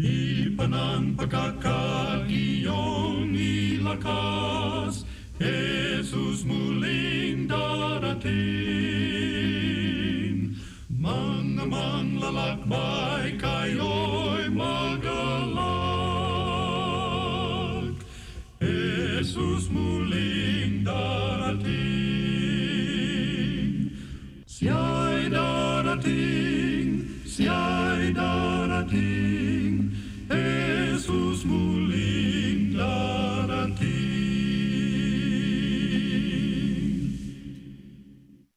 Ipanan pagkakagiyon ilakas, Jesus muling darating. Mang mang lalakbay kayo'y magalak, Jesus muling darating. Siya'y darating, siya'y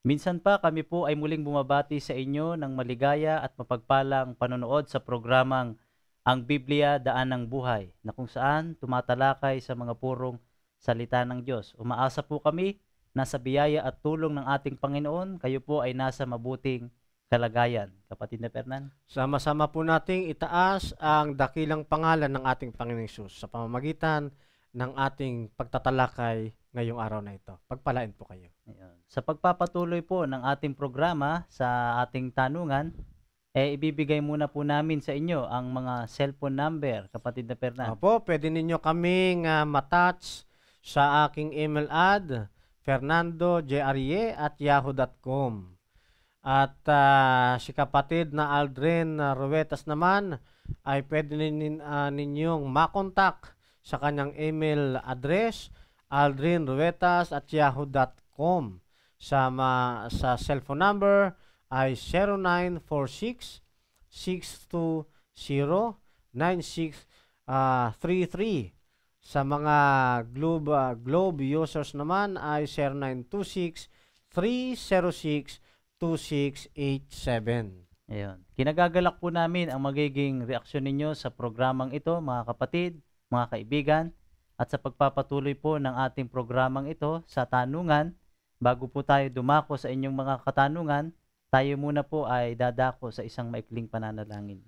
Minsan pa kami po ay muling bumabati sa inyo ng maligaya at mapagpalang panonood sa programang Ang Biblia Daan ng Buhay na kung saan tumatalakay sa mga purong salita ng Diyos. Umaasa po kami na sa biyaya at tulong ng ating Panginoon, kayo po ay nasa mabuting kalagayan. Kapatid na Pernan. Sama-sama po nating itaas ang dakilang pangalan ng ating Panginoon Isus sa pamamagitan ng ating pagtatalakay ngayong araw na ito. Pagpalain po kayo. Ayun. Sa pagpapatuloy po ng ating programa sa ating tanungan, eh ibibigay muna po namin sa inyo ang mga cellphone number, kapatid na Fernan. Opo, pwede ninyo kaming uh, matouch sa aking email ad, fernandojrye at yahoo.com. At uh, si kapatid na Aldrin uh, Ruetas naman ay pwede nin, uh, ninyong makontak sa kanyang email address Aldrin at yahoo.com. Sa, ma, sa cellphone number ay 0946 620 9633. Sa mga Globe, uh, Globe users naman ay 0926 306 2687. Ayun. Kinagagalak po namin ang magiging reaksyon ninyo sa programang ito, mga kapatid, mga kaibigan at sa pagpapatuloy po ng ating programang ito sa tanungan. Bago po tayo dumako sa inyong mga katanungan, tayo muna po ay dadako sa isang maikling pananalangin.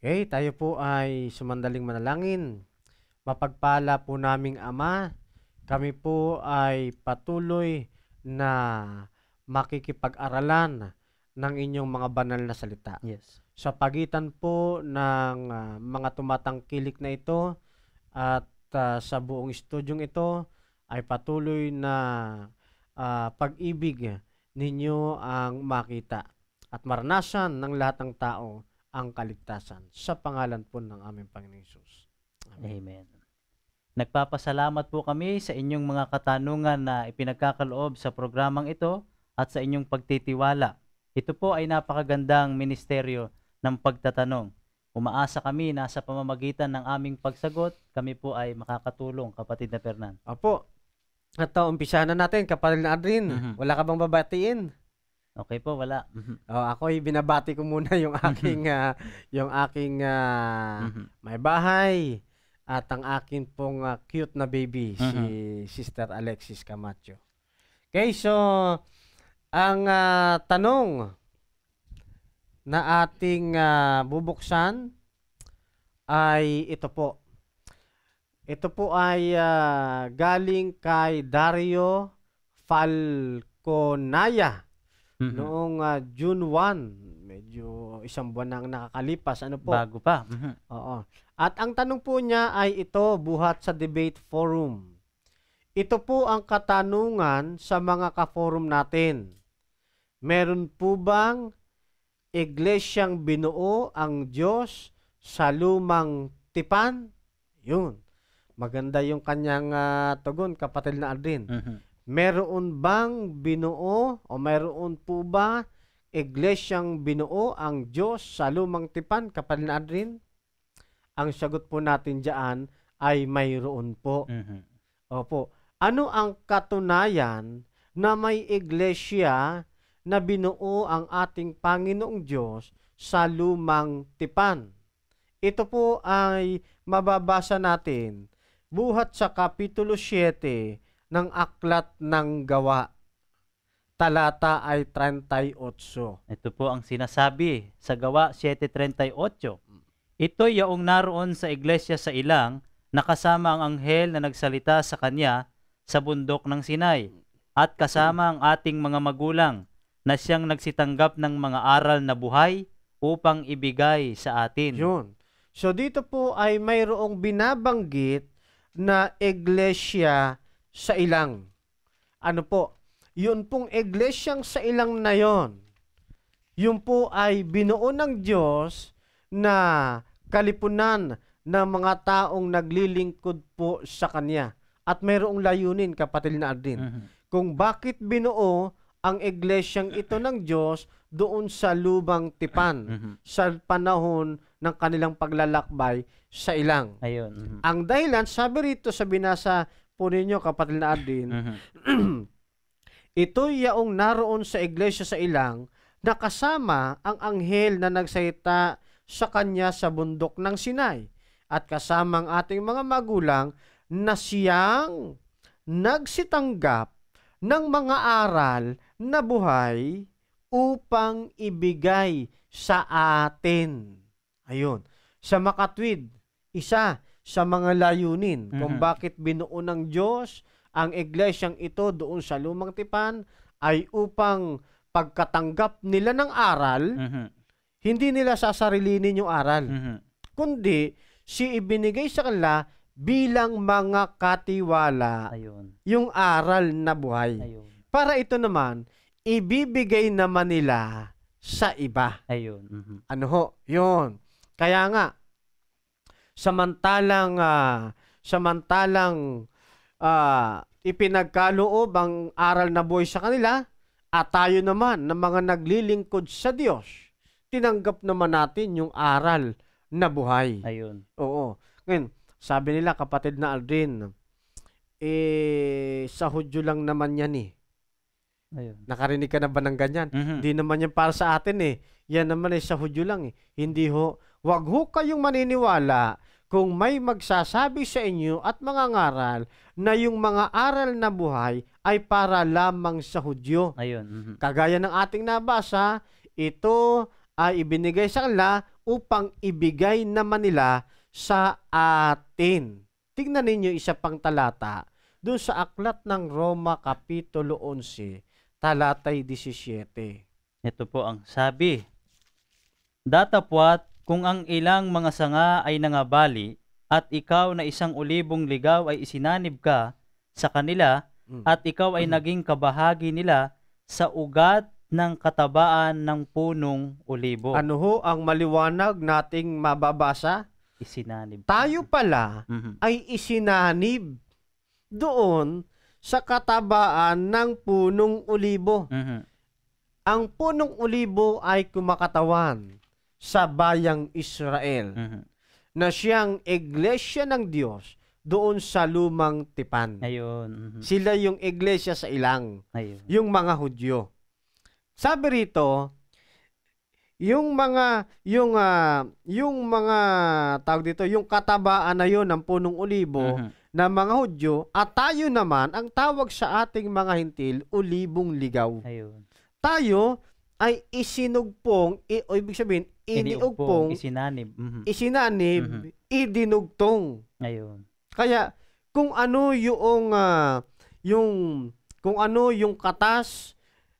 Okay, tayo po ay sumandaling manalangin. Mapagpala po naming Ama, kami po ay patuloy na makikipag-aralan ng inyong mga banal na salita. Yes. Sa pagitan po ng uh, mga tumatangkilik na ito at at uh, sa buong estudyong ito ay patuloy na uh, pag-ibig ninyo ang makita at maranasan ng lahat ng tao ang kaligtasan sa pangalan po ng aming Panginoon Isus. Amen. Amen. Nagpapasalamat po kami sa inyong mga katanungan na ipinagkakaloob sa programang ito at sa inyong pagtitiwala. Ito po ay napakagandang ministeryo ng pagtatanong Umaasa kami na sa pamamagitan ng aming pagsagot, kami po ay makakatulong, kapatid na Fernan. Apo. At uh, umpisa na natin, kapatid na Adrin. Mm-hmm. Wala ka bang babatiin? Okay po, wala. Mm-hmm. Oh, ako ay binabati ko muna yung mhm. aking uh, yung aking uh, mm-hmm. may bahay at ang akin pong uh, cute na baby mm-hmm. si mhm. Sister Alexis Camacho. Okay, so ang uh, tanong na ating uh, bubuksan ay ito po. Ito po ay uh, galing kay Dario Falconaya mm-hmm. noong uh, June 1. Medyo isang buwan na ang nakakalipas. Ano po? Bago pa. Mm-hmm. Oo. At ang tanong po niya ay ito buhat sa debate forum. Ito po ang katanungan sa mga ka-forum natin. Meron po bang iglesyang binuo ang Diyos sa lumang tipan. Yun. Maganda yung kanyang uh, tugon, kapatid na Aldrin. Mm-hmm. Meron bang binuo o meron po ba iglesyang binuo ang Diyos sa lumang tipan, kapatid na Aldrin? Ang sagot po natin dyan ay mayroon po. Mm-hmm. Opo. Ano ang katunayan na may iglesia na binuo ang ating Panginoong Diyos sa lumang tipan. Ito po ay mababasa natin buhat sa Kapitulo 7 ng Aklat ng Gawa. Talata ay 38. Ito po ang sinasabi sa Gawa 7.38. Ito yaong naroon sa iglesia sa ilang, nakasama ang anghel na nagsalita sa kanya sa bundok ng Sinay, at kasama ang ating mga magulang, na siyang nagsitanggap ng mga aral na buhay upang ibigay sa atin. Yun. So dito po ay mayroong binabanggit na iglesia sa ilang. Ano po? Yun pong iglesyang sa ilang na yon. Yun po ay binuo ng Diyos na kalipunan ng mga taong naglilingkod po sa Kanya. At mayroong layunin, kapatid na din, uh-huh. Mm-hmm. kung bakit binuo ang iglesyang ito ng Diyos doon sa lubang tipan mm-hmm. sa panahon ng kanilang paglalakbay sa ilang. Ayun. Mm-hmm. Ang dahilan, sabi rito sa binasa po ninyo, kapatid na Ardin, mm-hmm. ito yaong naroon sa iglesia sa ilang, na kasama ang anghel na nagsalita sa kanya sa bundok ng Sinay at kasamang ating mga magulang na siyang nagsitanggap ng mga aral na buhay upang ibigay sa atin. Ayun. Sa makatwid, isa sa mga layunin mm-hmm. kung mhm. bakit binuo ng Diyos ang iglesyang ito doon sa Lumang Tipan ay upang pagkatanggap nila ng aral, mm-hmm. hindi nila sasarilinin yung aral. Mm-hmm. Kundi, si ibinigay sa kanila bilang mga katiwala Ayun. yung aral na buhay. Ayun. Para ito naman, ibibigay naman nila sa iba. Ayun. Mm-hmm. Ano ho? Yun. Kaya nga, samantalang, uh, samantalang uh, ipinagkaloob ang aral na buhay sa kanila, at tayo naman na mga naglilingkod sa Diyos, tinanggap naman natin yung aral na buhay. Ayun. Oo. Ngayon, sabi nila, kapatid na Aldrin, eh, sa Hudyo lang naman yan eh. Ayun. Nakarinig ka na ba ng ganyan? Mm-hmm. Hindi naman yan para sa atin eh. Yan naman ay sa Hudyo lang eh. Hindi ho, Huwag ho kayong maniniwala kung may magsasabi sa inyo at mga ngaral na yung mga aral na buhay ay para lamang sa Hudyo. Ayun. Mm-hmm. Kagaya ng ating nabasa, ito ay ibinigay sa kanila upang ibigay naman nila sa atin. Tingnan ninyo isa pang talata doon sa aklat ng Roma Kapitulo 11 talatay 17. Ito po ang sabi. Datapwat kung ang ilang mga sanga ay nangabali at ikaw na isang ulibong ligaw ay isinanib ka sa kanila hmm. at ikaw ay hmm. naging kabahagi nila sa ugat ng katabaan ng punong olibo. Ano ho ang maliwanag nating mababasa? Isinanib. Tayo pala mm-hmm. ay isinanib doon sa katabaan ng punong ulibo. Mm-hmm. Ang punong ulibo ay kumakatawan sa bayang Israel mm-hmm. na siyang iglesia ng Diyos doon sa lumang tipan. Ayun. Mm-hmm. Sila yung iglesia sa ilang. Ayun. Yung mga Hudyo. Sabi rito, yung mga yung uh, yung mga tawag dito yung katabaan na yon ng punong olibo uh-huh. Mm-hmm na mga Hudyo at tayo naman ang tawag sa ating mga hintil o libong ligaw. Ayun. Tayo ay isinugpong, i, o ibig sabihin, iniugpong, isinanib, mm-hmm. isinanib, mm-hmm. idinugtong. Ayun. Kaya kung ano yung uh, yung kung ano yung katas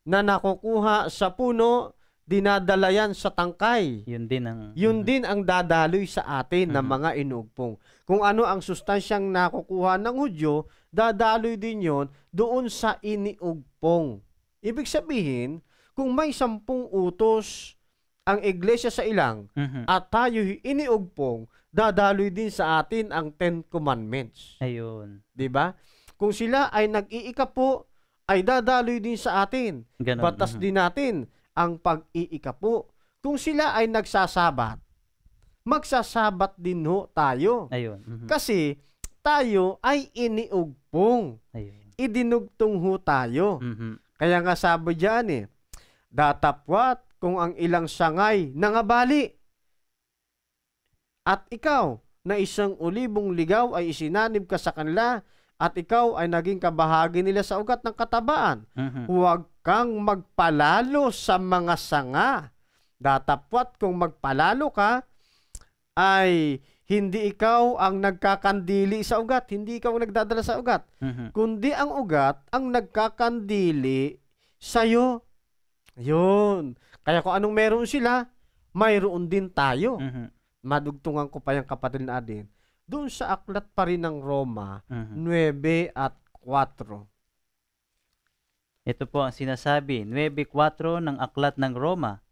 na nakukuha sa puno, dinadala yan sa tangkay. Yun din ang Yun mm-hmm. din ang dadaloy sa atin mm-hmm. ng mga inugpong kung ano ang sustansyang nakukuha ng Hudyo, dadaloy din yon doon sa iniugpong. Ibig sabihin, kung may sampung utos ang iglesia sa ilang mm-hmm. at tayo iniugpong, dadaloy din sa atin ang Ten Commandments. Ayun. 'Di ba? Kung sila ay nag-iikapo, ay dadaloy din sa atin. Ganun. Batas mm-hmm. din natin ang pag-iikapo. Kung sila ay nagsasabat, magsasabat din ho tayo. Ayun. Mm-hmm. Kasi tayo ay iniugpong. Ayun. Idinugtong ho tayo. Mm-hmm. Kaya nga sabi diyan eh, datapwat kung ang ilang sangay nangabali. At ikaw, na isang ulibong ligaw ay isinanib ka sa kanila, at ikaw ay naging kabahagi nila sa ugat ng katabaan. Mm-hmm. Huwag kang magpalalo sa mga sanga. Datapwat kung magpalalo ka, ay hindi ikaw ang nagkakandili sa ugat, hindi ikaw ang nagdadala sa ugat, mm-hmm. kundi ang ugat ang nagkakandili sa iyo. 'Yun. Kaya kung anong meron sila, mayroon din tayo. Mm-hmm. Madugtungan ko pa yung kapatid na din. Doon sa aklat pa rin ng Roma mm-hmm. 9 at 4. Ito po ang sinasabi, 9.4 ng aklat ng Roma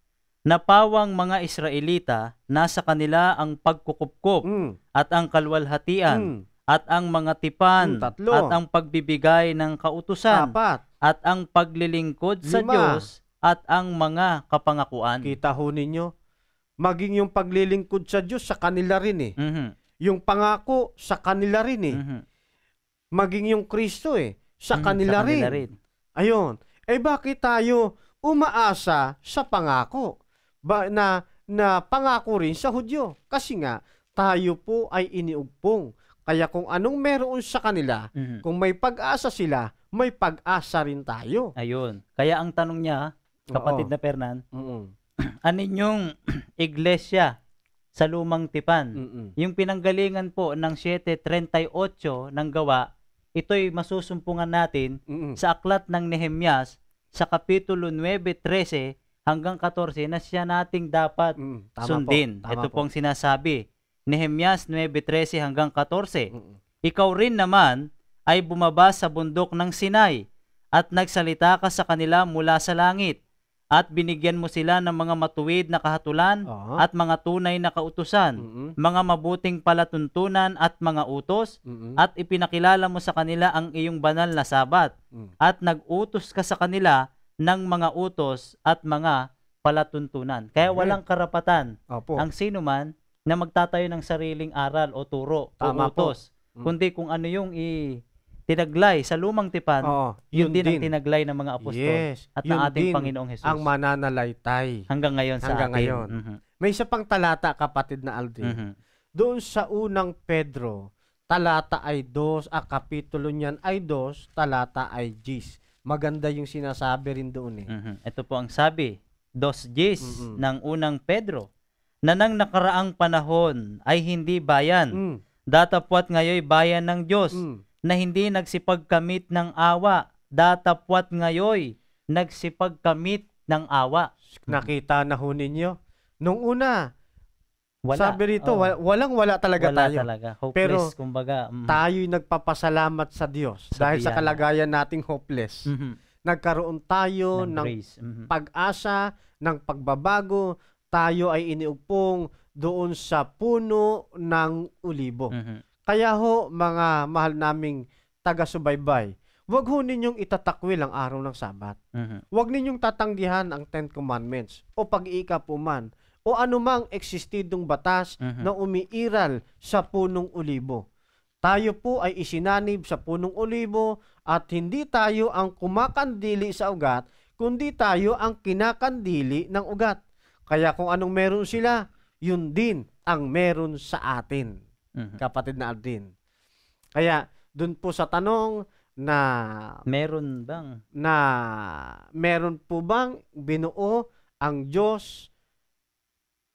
napawang mga Israelita, nasa kanila ang pagkukupkup mm. at ang kalwalhatian mm. at ang mga tipan mm, at ang pagbibigay ng kautusan Apat. at ang paglilingkod Lima. sa Diyos at ang mga kapangakuan. Kita ho ninyo, maging yung paglilingkod sa Diyos sa kanila rin eh. Mm-hmm. Yung pangako sa kanila rin eh. Mm-hmm. Maging yung Kristo eh sa mm kanila, sa kanila rin. rin. Ayun. Eh bakit tayo umaasa sa pangako ba, na, na pangako rin sa Hudyo. Kasi nga, tayo po ay iniugpong. Kaya kung anong meron sa kanila, mm-hmm. kung may pag-asa sila, may pag-asa rin tayo. Ayun. Kaya ang tanong niya, kapatid Oo. na Pernan, mm ano yung iglesia sa Lumang Tipan? Mm-mm. Yung pinanggalingan po ng 738 ng gawa, ito'y masusumpungan natin Mm-mm. sa aklat ng Nehemias sa Kapitulo 9.13 hanggang 14 na siya nating dapat mm, sundin. Po, Ito po. pong sinasabi. Nehemias 9.13 hanggang 14. Mm. Ikaw rin naman ay bumaba sa bundok ng Sinai at nagsalita ka sa kanila mula sa langit at binigyan mo sila ng mga matuwid na kahatulan uh-huh. at mga tunay na kautusan, mm-hmm. mga mabuting palatuntunan at mga utos, mm-hmm. at ipinakilala mo sa kanila ang iyong banal na sabat, mm-hmm. at nagutos ka sa kanila ng mga utos at mga palatuntunan. Kaya mm-hmm. walang karapatan Opo. ang sino man na magtatayo ng sariling aral o turo Tama o utos. Po. Mm. Kundi kung ano yung i tinaglay sa lumang tipan, Oo, yun, yun din, din ang tinaglay ng mga apostol yes, at ng ating Panginoong Hesus. ang mananalaytay. Hanggang ngayon sa atin. Ngayon. Mm-hmm. May isa pang talata, kapatid na Aldrin. Mm-hmm. Doon sa unang Pedro, talata ay dos, ah, kapitulo niyan ay dos, talata ay gis maganda yung sinasabi rin doon eh. Mm-hmm. Ito po ang sabi, Dos Gs mm-hmm. ng unang Pedro, na nang nakaraang panahon ay hindi bayan, mm. datapwat ngayoy bayan ng Diyos, mm. na hindi nagsipagkamit ng awa, datapwat ngayon nagsipagkamit ng awa. Nakita na ho ninyo, nung una, wala. Sabi rito, oh. walang wala talaga wala tayo. talaga. Hopeless, Pero, kumbaga. Mm. Tayo'y nagpapasalamat sa Diyos sa dahil biyana. sa kalagayan nating hopeless. Mm-hmm. Nagkaroon tayo ng, ng mm-hmm. pag-asa, ng pagbabago. Tayo ay iniugpong doon sa puno ng ulibo. Mm-hmm. Kaya ho, mga mahal naming taga-subaybay, Huwag ho ninyong itatakwil ang araw ng Sabat. Mm-hmm. Huwag ninyong tatanggihan ang Ten Commandments o pag-iika po man o anumang eksistidong batas uh-huh. na umiiral sa punong olibo. Tayo po ay isinanib sa punong olibo at hindi tayo ang kumakandili sa ugat, kundi tayo ang kinakandili ng ugat. Kaya kung anong meron sila, yun din ang meron sa atin, uh-huh. kapatid na Aldin. Kaya dun po sa tanong na meron bang na meron po bang binuo ang Diyos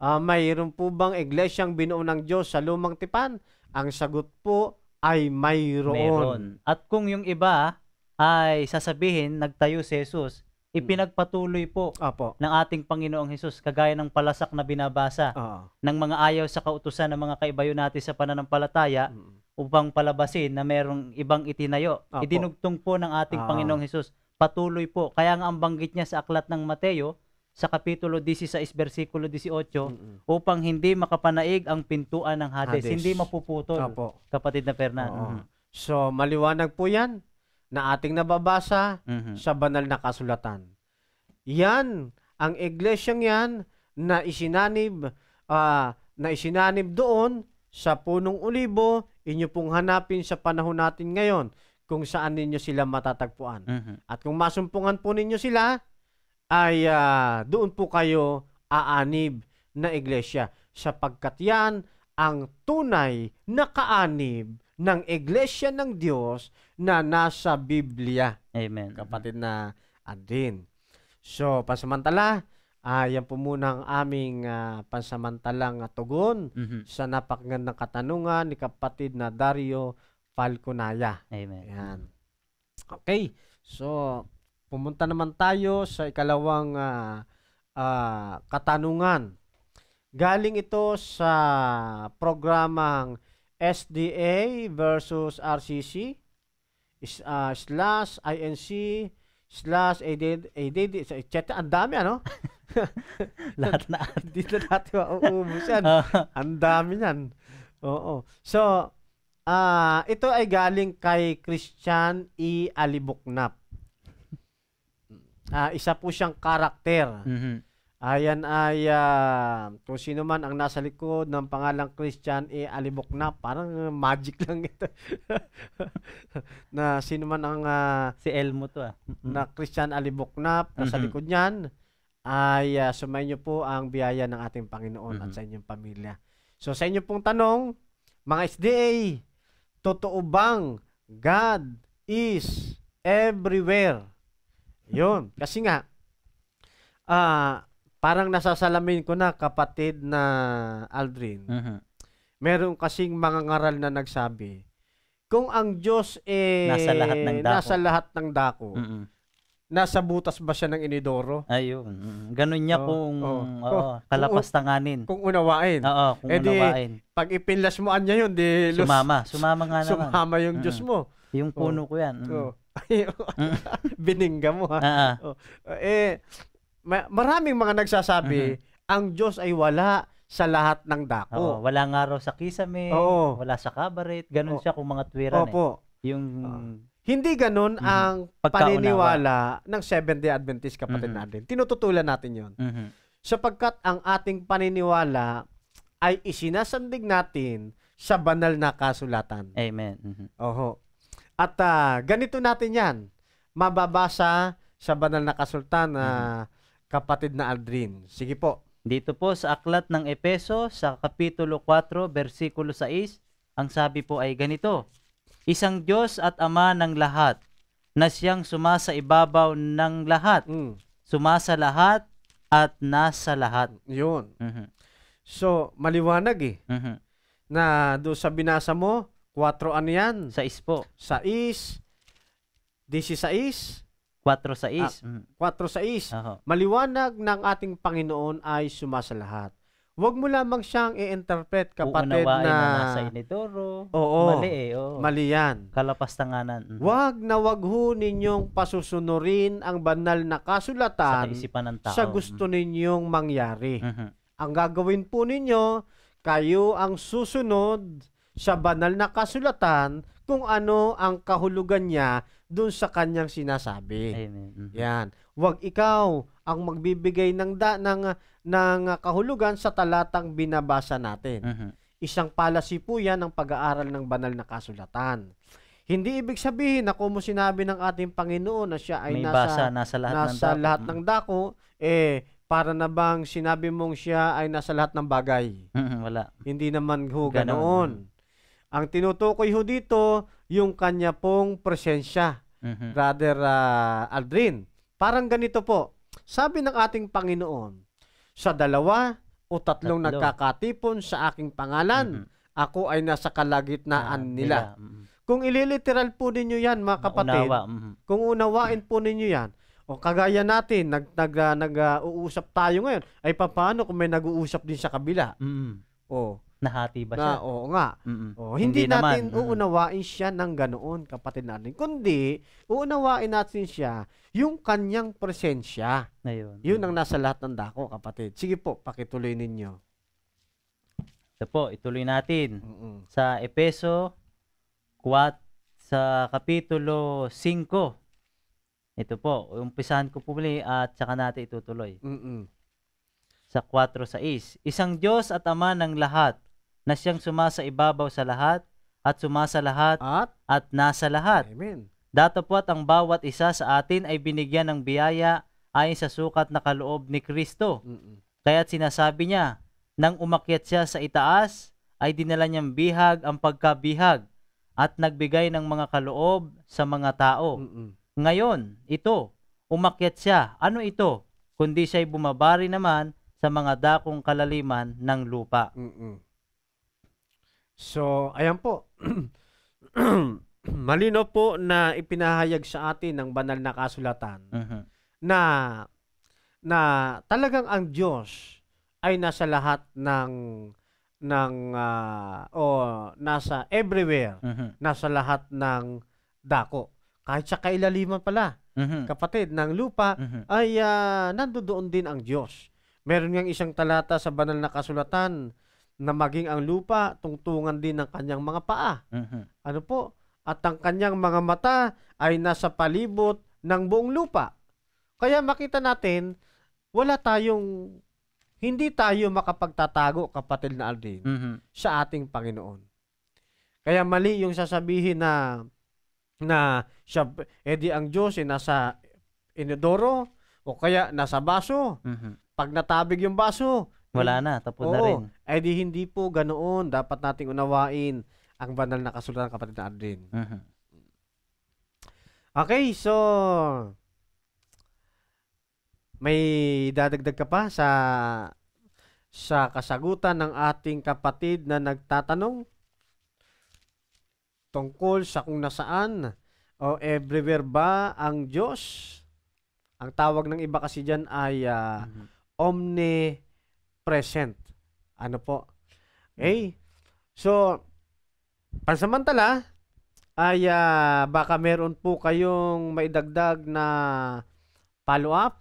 uh, mayroon po bang iglesyang binuo ng Diyos sa Lumang Tipan? Ang sagot po ay mayroon. mayroon. At kung yung iba ay sasabihin nagtayo si Jesus, hmm. ipinagpatuloy po Apo. ng ating Panginoong Hesus kagaya ng palasak na binabasa uh. ng mga ayaw sa kautusan ng mga kaibayo natin sa pananampalataya mm. upang palabasin na mayroong ibang itinayo. Apo. Idinugtong po ng ating uh. Panginoong Hesus patuloy po. Kaya nga ang banggit niya sa aklat ng Mateo, sa Kapitulo 16, versikulo 18 Mm-mm. upang hindi makapanaig ang pintuan ng Hades. Hades. Hindi mapuputol, Opo. kapatid na Fernando. Oo. Mhm. So, maliwanag po yan na ating nababasa Mhm. sa banal na kasulatan. Yan, ang iglesyang yan na isinanib, ah, na isinanib doon sa punong ulibo, inyo pong hanapin sa panahon natin ngayon kung saan ninyo sila matatagpuan. Mhm. At kung masumpungan po ninyo sila, ay uh, doon po kayo aanib na iglesia sapagkat yan ang tunay na kaanib ng iglesia ng Diyos na nasa Biblia. Amen. Kapatid na adin. So, pasamantala, uh, ah, yan po muna ang aming uh, pansamantalang tugon mm-hmm. sa napakagandang katanungan ni kapatid na Dario Falconaya. Amen. Yan. Okay. So, Pumunta naman tayo sa ikalawang uh, uh, katanungan. Galing ito sa programang SDA versus RCC is, uh, slash INC slash ADD, ADD etc. Ang dami ano? lahat na. Dito natin mauubos yan. Ang dami niyan. Oo. So, uh, ito ay galing kay Christian E. Aliboknap. Uh, isa po siyang karakter. Mm-hmm. Ayan ay uh, kung sino man ang nasa likod ng pangalang Christian e eh, alibok na parang magic lang ito. na sino man ang uh, si Elmo to ah. Mm-hmm. na Christian alibok na nasa mm-hmm. likod niyan ay uh, sumayin niyo po ang biyaya ng ating Panginoon mm-hmm. at sa inyong pamilya. So sa inyo pong tanong, mga SDA, totoo bang God is everywhere? Yun. Kasi nga, ah, parang nasasalamin ko na kapatid na Aldrin. Mhm. Meron kasing mga ngaral na nagsabi, kung ang Diyos eh Nasa lahat ng dako. nasa lahat ng dako, Mm-mm. nasa butas ba siya ng inidoro? Ayun. Ganun niya oh, oh. Oo, kung oo. oo, Kung- kalapastanganin. Kung unawain. Oo, kung Eh unawain. Pag ipinlas mo niya yun, di Sumama. Sumama nga naman. sumama yung Diyos mo. Yung puno oh. ko yan. Mm. So, Bininga mo ha. Ah. ah. Oh. Eh, maraming mga nagsasabi, mm-hmm. ang Diyos ay wala sa lahat ng dako. Oo, wala nga raw sa kisame, Oo. wala sa kabaret, ganun Oo. Oh. siya kung mga tuwiran eh. Opo. eh. Yung uh, hindi ganun mm-hmm. ang paniniwala ng Seventh-day Adventist kapatid mm-hmm. natin. Tinututulan natin yon mm-hmm. Sapagkat ang ating paniniwala ay isinasandig natin sa banal na kasulatan. Amen. Mm-hmm. Oho. At uh, ganito natin yan. Mababasa sa banal na kasultan na uh, mm-hmm. kapatid na Aldrin. Sige po. Dito po sa aklat ng Epeso sa Kapitulo 4, versikulo 6, ang sabi po ay ganito. Isang Diyos at Ama ng lahat na siyang sumasa ibabaw ng lahat. Mm. Sumasa lahat at nasa lahat. Yun. Mm-hmm. So, maliwanag eh. Mm-hmm. Na doon sa binasa mo, 4 ano yan? 6 po. 6. 16. 4.6. Ah, 4.6. Mm. Uh-huh. Maliwanag ng ating Panginoon ay sumasa lahat. Huwag mo lamang siyang i-interpret kapatid na... na nasa inidoro. Oo. Mali eh. Oo. Mali yan. Kalapastanganan. Mm-hmm. Huwag na wag ho ninyong pasusunurin ang banal na kasulatan sa, ng tao. sa gusto mm. ninyong mangyari. Mm-hmm. Ang gagawin po ninyo, kayo ang susunod sa banal na kasulatan kung ano ang kahulugan niya doon sa kanyang sinasabi. Amen. Mm-hmm. Yan. Huwag ikaw ang magbibigay ng da, ng ng kahulugan sa talatang binabasa natin. Mm-hmm. Isang palasi po 'yan ng pag-aaral ng banal na kasulatan. Hindi ibig sabihin na kung mo sinabi ng ating Panginoon na siya ay May nasa nasa lahat, nasa ng, dako. ng mm-hmm. dako, eh para na bang sinabi mong siya ay nasa lahat ng bagay? Mm-hmm, wala. Hindi naman ho ganoon. ganoon. Ang tinutukoy ho dito, yung kanya pong presensya. Mm-hmm. Brother uh, Aldrin, parang ganito po. Sabi ng ating Panginoon, sa dalawa o tatlong Tatlo. nagkakatipon sa aking pangalan, mm-hmm. ako ay nasa kalagitnaan ah, nila. Mm-hmm. Kung ililiteral po ninyo yan, mga kapatid, Unawa. mm-hmm. kung unawain po ninyo yan, o kagaya natin, nag, nag, ah, nag uh, uusap tayo ngayon, ay paano kung may nag-uusap din sa kabila? Mm-hmm. O, nahati ba siya? Na, oo nga. mm Oo, hindi, hindi natin naman. uunawain siya ng ganoon, kapatid natin. Kundi, uunawain natin siya yung kanyang presensya. Ayun. Yun ang nasa lahat ng dako, kapatid. Sige po, pakituloy ninyo. Ito po, ituloy natin. Mm-mm. Sa Epeso 4, sa Kapitulo 5. Ito po, umpisahan ko po muli at saka natin itutuloy. Mm-mm sa 4.6. Isang Diyos at Ama ng lahat, na siyang sumasa ibabaw sa lahat at sumasa lahat at, at nasa lahat. Amen. Datapwat ang bawat isa sa atin ay binigyan ng biyaya ayon sa sukat na kaloob ni Kristo. Kaya't sinasabi niya, nang umakyat siya sa itaas, ay dinala niyang bihag ang pagkabihag at nagbigay ng mga kaloob sa mga tao. Mm-mm. Ngayon, ito, umakyat siya. Ano ito? Kundi siya'y bumabari naman sa mga dakong kalaliman ng lupa. Mm-mm. So, ayan po. Malino po na ipinahayag sa atin ng banal na kasulatan uh-huh. na na talagang ang Diyos ay nasa lahat ng ng uh, o nasa everywhere, uh-huh. nasa lahat ng dako. Kahit sa kailaliman pala, uh-huh. kapatid ng lupa uh-huh. ay uh, nandoon din ang Diyos. Meron ngang isang talata sa banal na kasulatan na maging ang lupa tungtungan din ng kanyang mga paa. Mm-hmm. Ano po? At ang kanyang mga mata ay nasa palibot ng buong lupa. Kaya makita natin, wala tayong hindi tayo makapagtatago kapatid na Aldrin mm-hmm. sa ating Panginoon. Kaya mali yung sasabihin na na siya edi eh ang Diyos ay nasa inodoro o kaya nasa baso. Mm-hmm. Pag natabig yung baso, wala hmm. na, tapos na rin. Ay eh, di hindi po ganoon. Dapat nating unawain ang banal na kasulatan ng kapatid na Adrin. Mhm. Okay, so may dadagdag ka pa sa sa kasagutan ng ating kapatid na nagtatanong tungkol sa kung nasaan o everywhere ba ang Diyos? Ang tawag ng iba kasi dyan ay ah, Mhm. omnipresent present. Ano po? Okay? Mm. Eh, so, pansamantala, ay uh, baka meron po kayong maidagdag na follow-up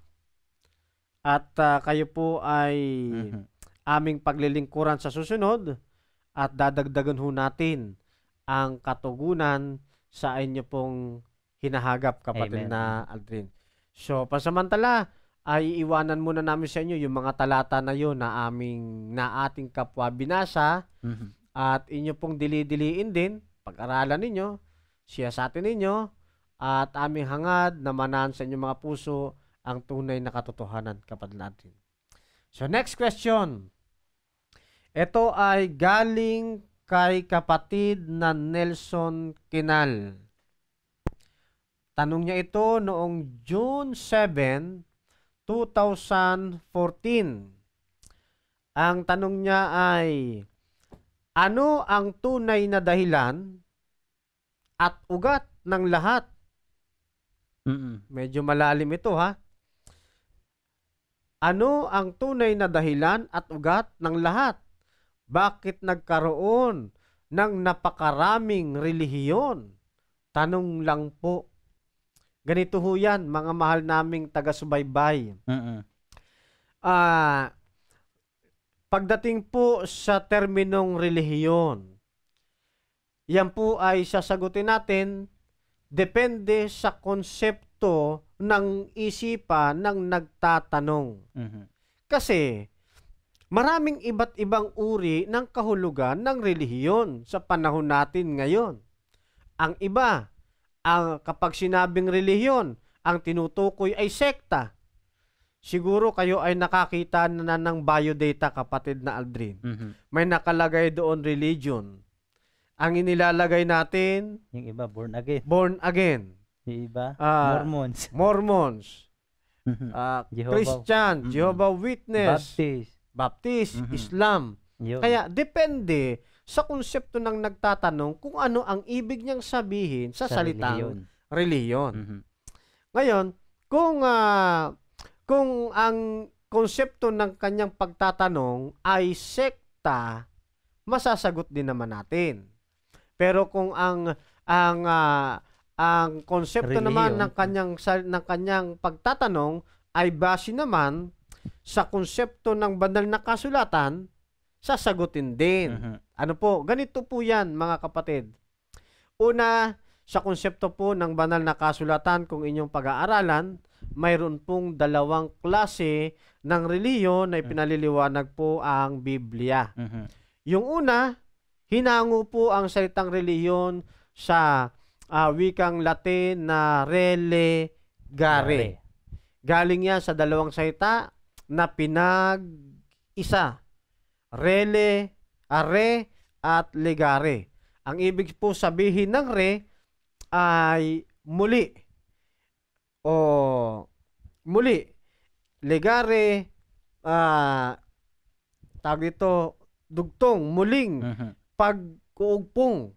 at uh, kayo po ay mm-hmm. aming paglilingkuran sa susunod at dadagdagan ho natin ang katugunan sa inyo pong hinahagap kapatid Amen. na Aldrin. So, pansamantala, ay iwanan muna namin sa inyo yung mga talata na yun na aming na ating kapwa binasa mm-hmm. at inyo pong dilidiliin din pag-aralan ninyo siya sa atin ninyo at aming hangad na manahan sa inyong mga puso ang tunay na katotohanan kapag natin. So next question. Ito ay galing kay kapatid na Nelson Kinal. Tanong niya ito noong June 7, 2014. Ang tanong niya ay, ano ang tunay na dahilan at ugat ng lahat? Mm-mm. Medyo malalim ito ha. Ano ang tunay na dahilan at ugat ng lahat? Bakit nagkaroon ng napakaraming relihiyon? Tanong lang po Ganito ho yan, mga mahal naming taga-subaybay. Uh-uh. pagdating po sa terminong relihiyon, yan po ay sasagutin natin depende sa konsepto ng isipan ng nagtatanong. Uh-huh. Kasi maraming iba't ibang uri ng kahulugan ng relihiyon sa panahon natin ngayon. Ang iba ang kapag sinabing relihiyon, ang tinutukoy ay sekta. Siguro kayo ay nakakita na ng biodata kapatid na Aldrin. Mm-hmm. May nakalagay doon religion. Ang inilalagay natin, yung iba born again. Born again. Yung iba uh, Mormons. Mormons. uh, Christian, mm-hmm. Jehovah Witness, Baptist, Baptist, mm-hmm. Islam. Yun. Kaya depende sa konsepto ng nagtatanong kung ano ang ibig niyang sabihin sa, sa salitang reliyon. reliyon. Mm-hmm. Ngayon, kung uh, kung ang konsepto ng kanyang pagtatanong ay sekta, masasagot din naman natin. Pero kung ang ang uh, ang konsepto reliyon. naman ng kanyang ng kanyang pagtatanong ay base naman sa konsepto ng banal na kasulatan, sasagutin din. Uh-huh. Ano po, ganito po yan mga kapatid. Una, sa konsepto po ng banal na kasulatan kung inyong pag-aaralan, mayroon pong dalawang klase ng reliyon na mm-hmm. ipinaliliwanag po ang Biblia. Uh-huh. Yung una, hinango po ang salitang reliyon sa uh, wikang Latin na relegare. Galing yan sa dalawang salita na pinag-isa rele, are, at legare. Ang ibig po sabihin ng re ay muli o muli legare uh, tawag dito dugtong muling uh-huh. pag-uugpong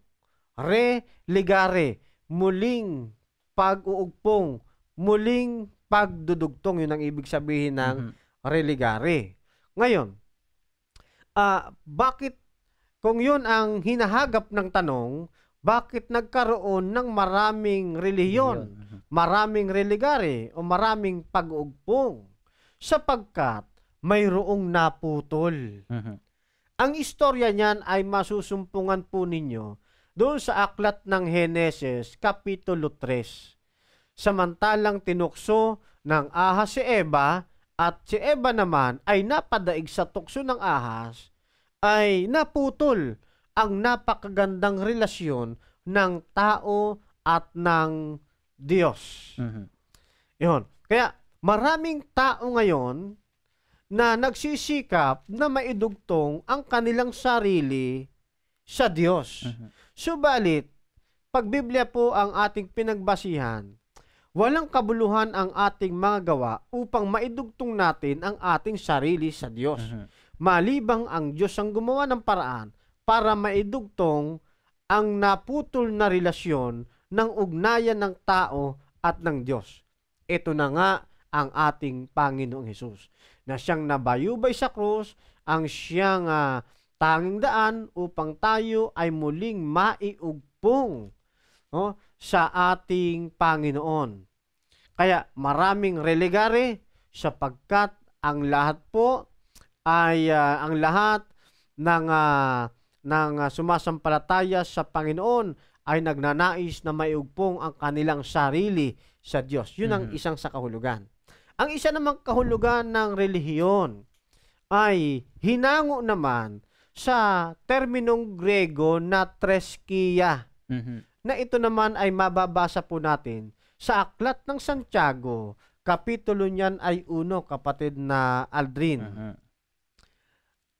re legare muling pag-uugpong muling pagdudugtong yun ang ibig sabihin ng uh-huh. religare. Ngayon, uh, bakit kung yun ang hinahagap ng tanong, bakit nagkaroon ng maraming reliyon, mm-hmm. maraming religare o maraming pag-ugpong? Sapagkat mayroong naputol. Mm-hmm. Ang istorya niyan ay masusumpungan po ninyo doon sa aklat ng Henesis, Kapitulo 3. Samantalang tinukso ng Ahas si Eva at si Eva naman ay napadaig sa tukso ng ahas ay naputol ang napakagandang relasyon ng tao at ng Diyos. Mm-hmm. Yun. Kaya maraming tao ngayon na nagsisikap na maidugtong ang kanilang sarili sa Diyos. Mm-hmm. Subalit, pag Biblia po ang ating pinagbasihan, Walang kabuluhan ang ating mga gawa upang maidugtong natin ang ating sarili sa Diyos. Uh-huh. Malibang ang Diyos ang gumawa ng paraan para maidugtong ang naputol na relasyon ng ugnayan ng tao at ng Diyos. Ito na nga ang ating Panginoong Hesus na siyang nabayubay sa krus, ang siyang uh, tanging daan upang tayo ay muling maiugpong no, sa ating Panginoon. Kaya maraming religare sapagkat ang lahat po ay uh, ang lahat ng uh, ng uh, sumasampalataya sa Panginoon ay nagnanais na maiugpong ang kanilang sarili sa Diyos. Yun ang mm-hmm. isang sa kahulugan. Ang isa namang kahulugan ng relihiyon ay hinango naman sa terminong Grego na treskia. Mm-hmm na ito naman ay mababasa po natin sa Aklat ng Santiago, kapitulo niyan ay uno, kapatid na Aldrin. Uh-huh.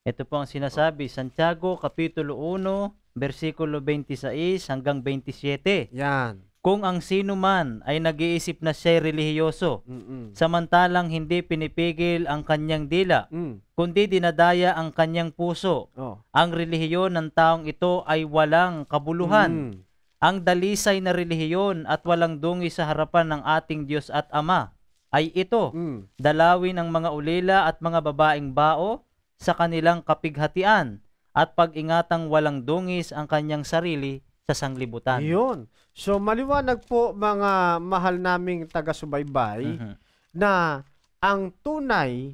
Ito po ang sinasabi, Santiago, kapitulo 1, versikulo 26 hanggang 27. Yan. Kung ang sino man ay nag-iisip na siya'y relihiyoso, Mm-mm. samantalang hindi pinipigil ang kanyang dila, mm. kundi dinadaya ang kanyang puso, oh. ang relihiyon ng taong ito ay walang kabuluhan. Mm ang dalisay na relihiyon at walang dungi sa harapan ng ating Diyos at Ama ay ito, mm. dalawin ang mga ulila at mga babaeng bao sa kanilang kapighatian at pag-ingatang walang dungis ang kanyang sarili sa sanglibutan. Yun. So maliwanag po mga mahal naming taga-subaybay mm-hmm. na ang tunay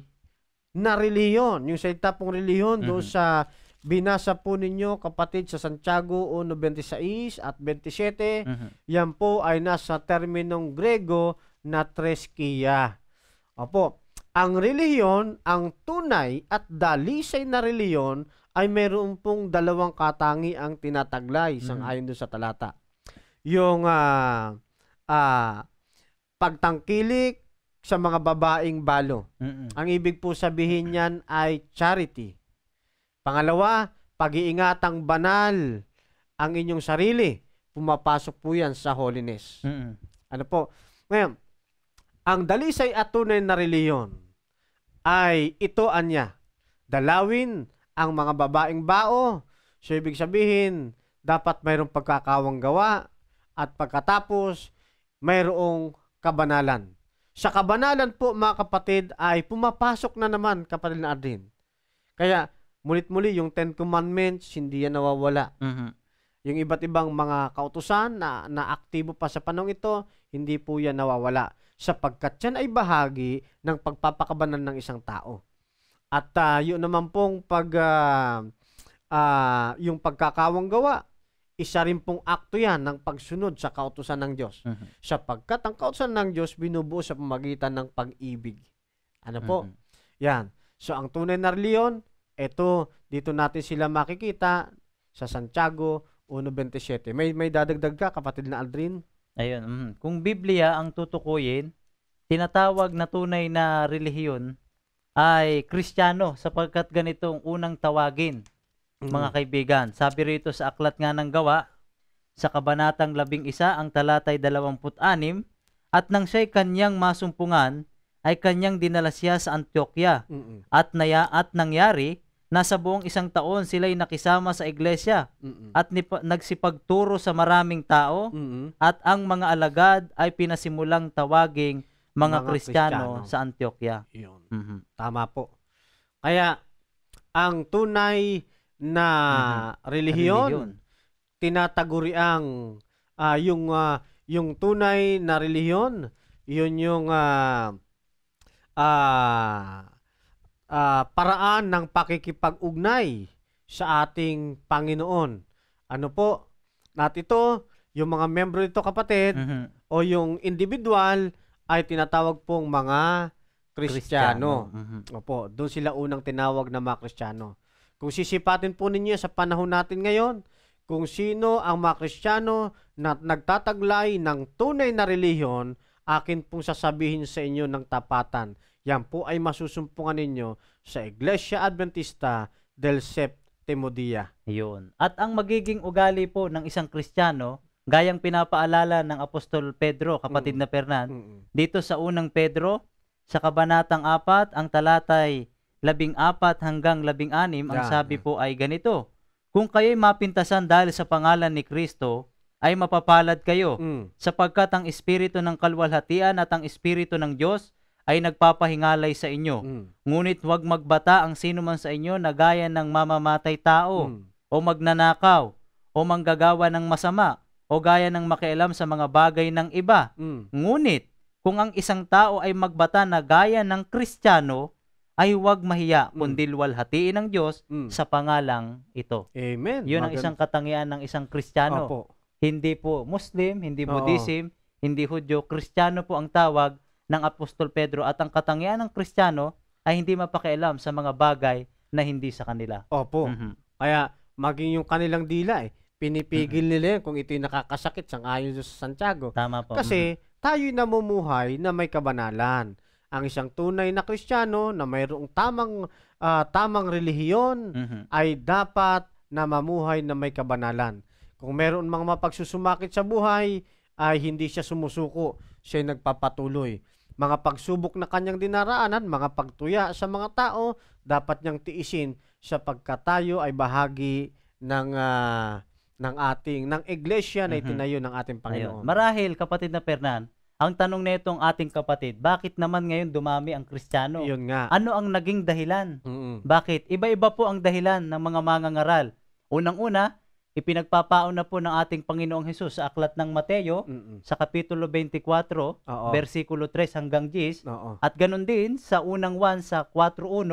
na reliyon, yung mhm. sa pong reliyon mm-hmm. doon sa Binasa po ninyo kapatid sa Santiago 1.26 at 27. Mm-hmm. Yan po ay nasa terminong Grego na treskia. Opo, ang reliyon, ang tunay at dalisay na reliyon ay mayroon pong dalawang katangi ang tinataglay isang mhm. mm-hmm. ayon doon sa talata. Yung uh, uh, pagtangkilik sa mga babaeng balo. Mm-hmm. Ang ibig po sabihin niyan ay charity. Pangalawa, pag iingat ang banal ang inyong sarili. Pumapasok po yan sa holiness. Mm-hmm. Ano po? Ngayon, ang dalisay at tunay na reliyon ay ito anya. Dalawin ang mga babaeng bao. So, ibig sabihin, dapat mayroong pagkakawang gawa at pagkatapos, mayroong kabanalan. Sa kabanalan po, mga kapatid, ay pumapasok na naman, kapatid na Ardin. Kaya, mulit muli yung Ten Commandments, hindi yan nawawala. Mm-hmm. Yung iba't ibang mga kautusan na naaktibo pa sa panong ito, hindi po yan nawawala sapagkat yan ay bahagi ng pagpapakabanan ng isang tao. At uh, yun naman pong pag uh, uh, yung pagkakawang gawa, isa rin pong akto yan ng pagsunod sa kautusan ng Diyos. Uh-huh. Sapagkat ang kautusan ng Diyos binubuo sa pamagitan ng pag-ibig. Ano po? Uh-huh. Yan. So ang tunay na reliyon, ito, dito natin sila makikita sa Santiago 1.27. May, may dadagdag ka, kapatid na Aldrin? Ayun. Mm. Kung Biblia ang tutukuyin, tinatawag na tunay na relihiyon ay Kristiyano sapagkat ganitong unang tawagin, mm. mga kaibigan. Sabi rito sa Aklat nga ng Gawa, sa Kabanatang 11, ang talatay 26, at nang siya'y kanyang masumpungan, ay kanyang dinala siya sa Antioquia. Mm-mm. At, naya, at nangyari, Nasa buong isang taon sila'y nakisama sa iglesia Mm-mm. at nip- nagsipagturo sa maraming tao Mm-mm. at ang mga alagad ay pinasimulang tawaging mga, Mga Kristiyano Kristiyano. sa Antioquia. Yun. Mhm. Tama po. Kaya, ang tunay na mm-hmm. relihiyon, Relihiyon. tinataguri ang ah, yung ah, yung tunay na relihiyon, yun yung ah, ah, uh, paraan ng pakikipag-ugnay sa ating Panginoon. Ano po? At ito, yung mga membro nito kapatid mm-hmm. o yung individual ay tinatawag pong mga Kristiyano. Mm-hmm. Opo, doon sila unang tinawag na mga Kristiyano. Kung sisipatin po ninyo sa panahon natin ngayon, kung sino ang mga Kristiyano na nagtataglay ng tunay na relihiyon, akin pong sasabihin sa inyo ng tapatan yan po ay masusumpungan ninyo sa Iglesia Adventista del Septimo Dia. Yun. At ang magiging ugali po ng isang Kristiyano, gayang pinapaalala ng Apostol Pedro, kapatid mm. na Fernan, mm. dito sa unang Pedro, sa kabanatang 4, ang talatay 14 hanggang 16, ang yeah. sabi po ay ganito, Kung kayo'y mapintasan dahil sa pangalan ni Kristo, ay mapapalad kayo, mm. sapagkat ang espiritu ng kalwalhatian at ang espiritu ng Diyos ay nagpapahingalay sa inyo. Mm. Ngunit huwag magbata ang sino man sa inyo na gaya ng mamamatay tao mm. o magnanakaw o manggagawa ng masama o gaya ng makialam sa mga bagay ng iba. Mm. Ngunit kung ang isang tao ay magbata na gaya ng Kristiyano, ay huwag mahiya, mm. kundi luwalhatiin ng Diyos mm. sa pangalang ito. Amen. Yun ang isang katangian ng isang Kristiyano. Opo. Hindi po Muslim, hindi Buddhism, Oo. hindi Hudyo, Kristiyano po ang tawag ng Apostol Pedro at ang katangian ng Kristiyano ay hindi mapakialam sa mga bagay na hindi sa kanila. Opo. Mm-hmm. Kaya maging yung kanilang dila eh. Pinipigil mm-hmm. nila yan kung ito'y nakakasakit sang ayon sa Santiago. Tama po. Kasi mm-hmm. tayo'y namumuhay na may kabanalan. Ang isang tunay na Kristiyano na mayroong tamang uh, tamang relihiyon mm-hmm. ay dapat na mamuhay na may kabanalan. Kung meron mang mapagsusumakit sa buhay, ay hindi siya sumusuko. Siya'y nagpapatuloy mga pagsubok na kanyang dinaraanan, mga pagtuya sa mga tao, dapat niyang tiisin sapagkat tayo ay bahagi ng uh, ng ating ng iglesia na mm-hmm. itinayo mm-hmm. ng ating Panginoon. Ayun. Marahil kapatid na Fernan, ang tanong nitong ating kapatid, bakit naman ngayon dumami ang Kristiyano? Yun nga. Ano ang naging dahilan? Mm-hmm. Bakit? Iba-iba po ang dahilan ng mga mangangaral. Unang-una, ipinagpapaon po ng ating Panginoong Hesus sa aklat ng Mateo Mm-mm. sa kapitulo 24 Oo. versikulo 3 hanggang 10 Oo. at ganun din sa unang 1 sa 4:1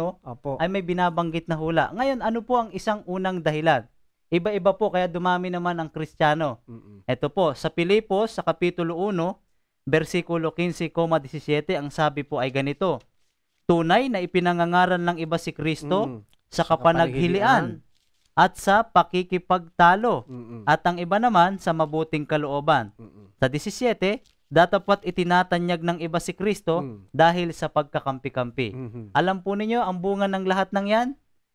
ay may binabanggit na hula. Ngayon ano po ang isang unang dahilan? Iba-iba po kaya dumami naman ang Kristiyano. Ito po sa Pilipos sa kapitulo 1 versikulo 15,17 ang sabi po ay ganito. Tunay na ipinangangaral ng iba si Kristo Mm. sa Sa kapanaghilian at sa pakikipagtalo Mm-mm. at ang iba naman sa mabuting kalooban. Mm-mm. Sa 17, dapat itinatanyag ng iba si Kristo mm. dahil sa pagkakampi-kampi. Mm-hmm. Alam po ninyo, ang bunga ng lahat ng yan,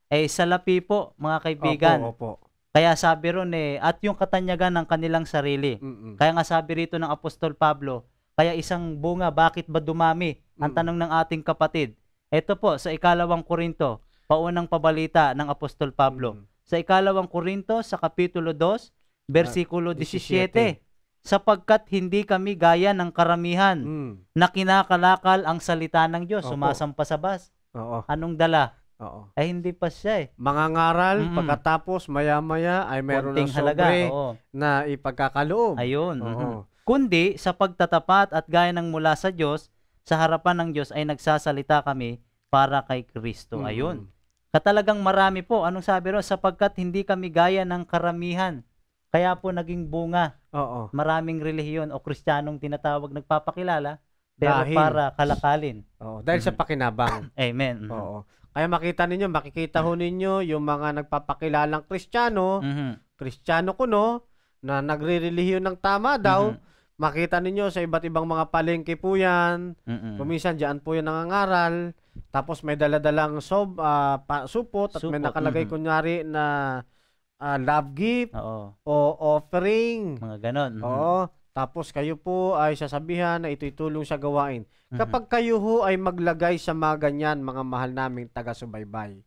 ay eh, salapi po mga kaibigan. Opo, opo. Kaya sabi ron eh, at yung katanyagan ng kanilang sarili. Mm-mm. Kaya nga sabi rito ng Apostol Pablo, kaya isang bunga, bakit ba dumami? Ang Mm-mm. tanong ng ating kapatid. Ito po, sa ikalawang korinto, paunang pabalita ng Apostol Pablo. Mm-mm sa ikalawang Korinto sa kapitulo 2, versikulo 17. sapagkat hindi kami gaya ng karamihan mm. na kinakalakal ang salita ng Diyos, Opo. sumasampa sa bas. Oo. Anong dala? Oo. Ay eh, hindi pa siya eh. Mangangaral, mm pagkatapos maya-maya ay meron Kunting ng halaga, Oo. na ipagkakaloob. Ayun. Oo. Kundi sa pagtatapat at gaya ng mula sa Diyos, sa harapan ng Diyos ay nagsasalita kami para kay Kristo. mm Ayun. Katalagang marami po. Anong sabi ro? Sapagkat hindi kami gaya ng karamihan. Kaya po naging bunga. Oo. Maraming relihiyon o kristyanong tinatawag nagpapakilala pero dahil, para kalakalin. Oo, dahil mm-hmm. sa mm. pakinabang. Amen. Mm. Oo. Kaya makita ninyo, makikita mm-hmm. ho mm. ninyo yung mga nagpapakilalang kristyano, mm-hmm. kristyano kuno, na nagre-relihiyon ng tama daw, mm-hmm. Makita ninyo sa iba't ibang mga palengke po yan. Mm-mm. Kumisan, dyan po yung nangangaral. Tapos may daladalang sob, uh, pa, supot at supot. may nakalagay mm-hmm. kunyari na uh, love gift Oo. o offering. Mga ganon. Mm-hmm. Oo. Tapos kayo po ay sasabihan na ito tulong sa gawain. Mm-hmm. Kapag kayo ho ay maglagay sa mga ganyan, mga mahal naming taga-subaybay,